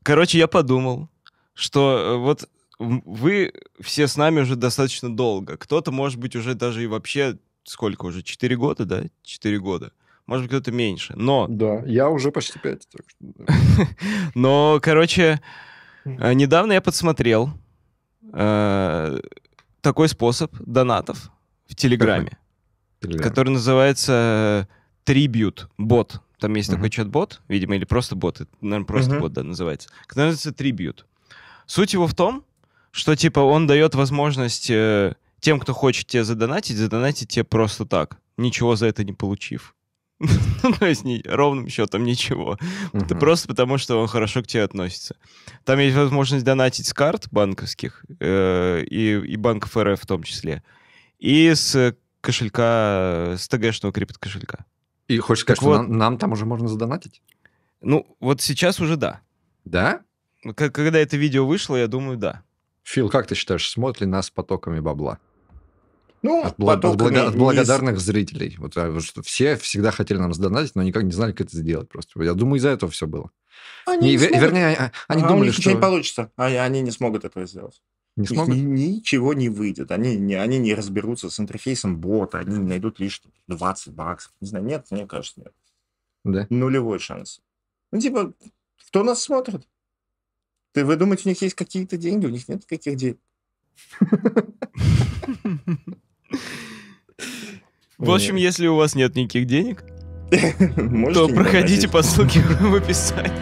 короче, я подумал, что вот вы все с нами уже достаточно долго. Кто-то, может быть, уже даже и вообще сколько уже? Четыре года, да? Четыре года может быть, кто-то меньше. Но... Да, я уже почти 5. *laughs* Но, короче, э, недавно я подсмотрел э, такой способ донатов в Телеграме, который называется э, Tribute Bot. Там есть такой чат-бот, видимо, или просто бот, наверное, просто бот, да, называется. Который называется Tribute. Суть его в том, что, типа, он дает возможность тем, кто хочет тебе задонатить, задонатить тебе просто так, ничего за это не получив но с ней ровным счетом ничего. Это просто потому, что он хорошо к тебе относится. Там есть возможность донатить с карт банковских э, и, и банков РФ в том числе. И с кошелька, с ТГшного крипт-кошелька. И хочешь сказать, что нам, нам там уже можно задонатить? Ну, вот сейчас уже да. Да? Ну, когда это видео вышло, я думаю, да. Фил, как ты считаешь, смотрят ли нас потоками бабла? Ну, от, бл- от, блага- от благодарных не... зрителей. А, вот, что все всегда хотели нам сдонатить, но никак не знали, как это сделать просто. Я думаю, из-за этого все было. Они не, не вер- Вернее, а, они а думали, у них что... ничего не получится. А они не смогут этого сделать. Не смогут? ничего не выйдет. Они не, они не разберутся с интерфейсом бота, они не найдут лишь 20 баксов. Не знаю, нет, мне кажется, нет. Да. Нулевой шанс. Ну, типа, кто нас смотрит? Ты, вы думаете, у них есть какие-то деньги? У них нет каких денег. *laughs* В общем, если у вас нет никаких денег, *laughs* то проходите по ссылке *laughs* в описании.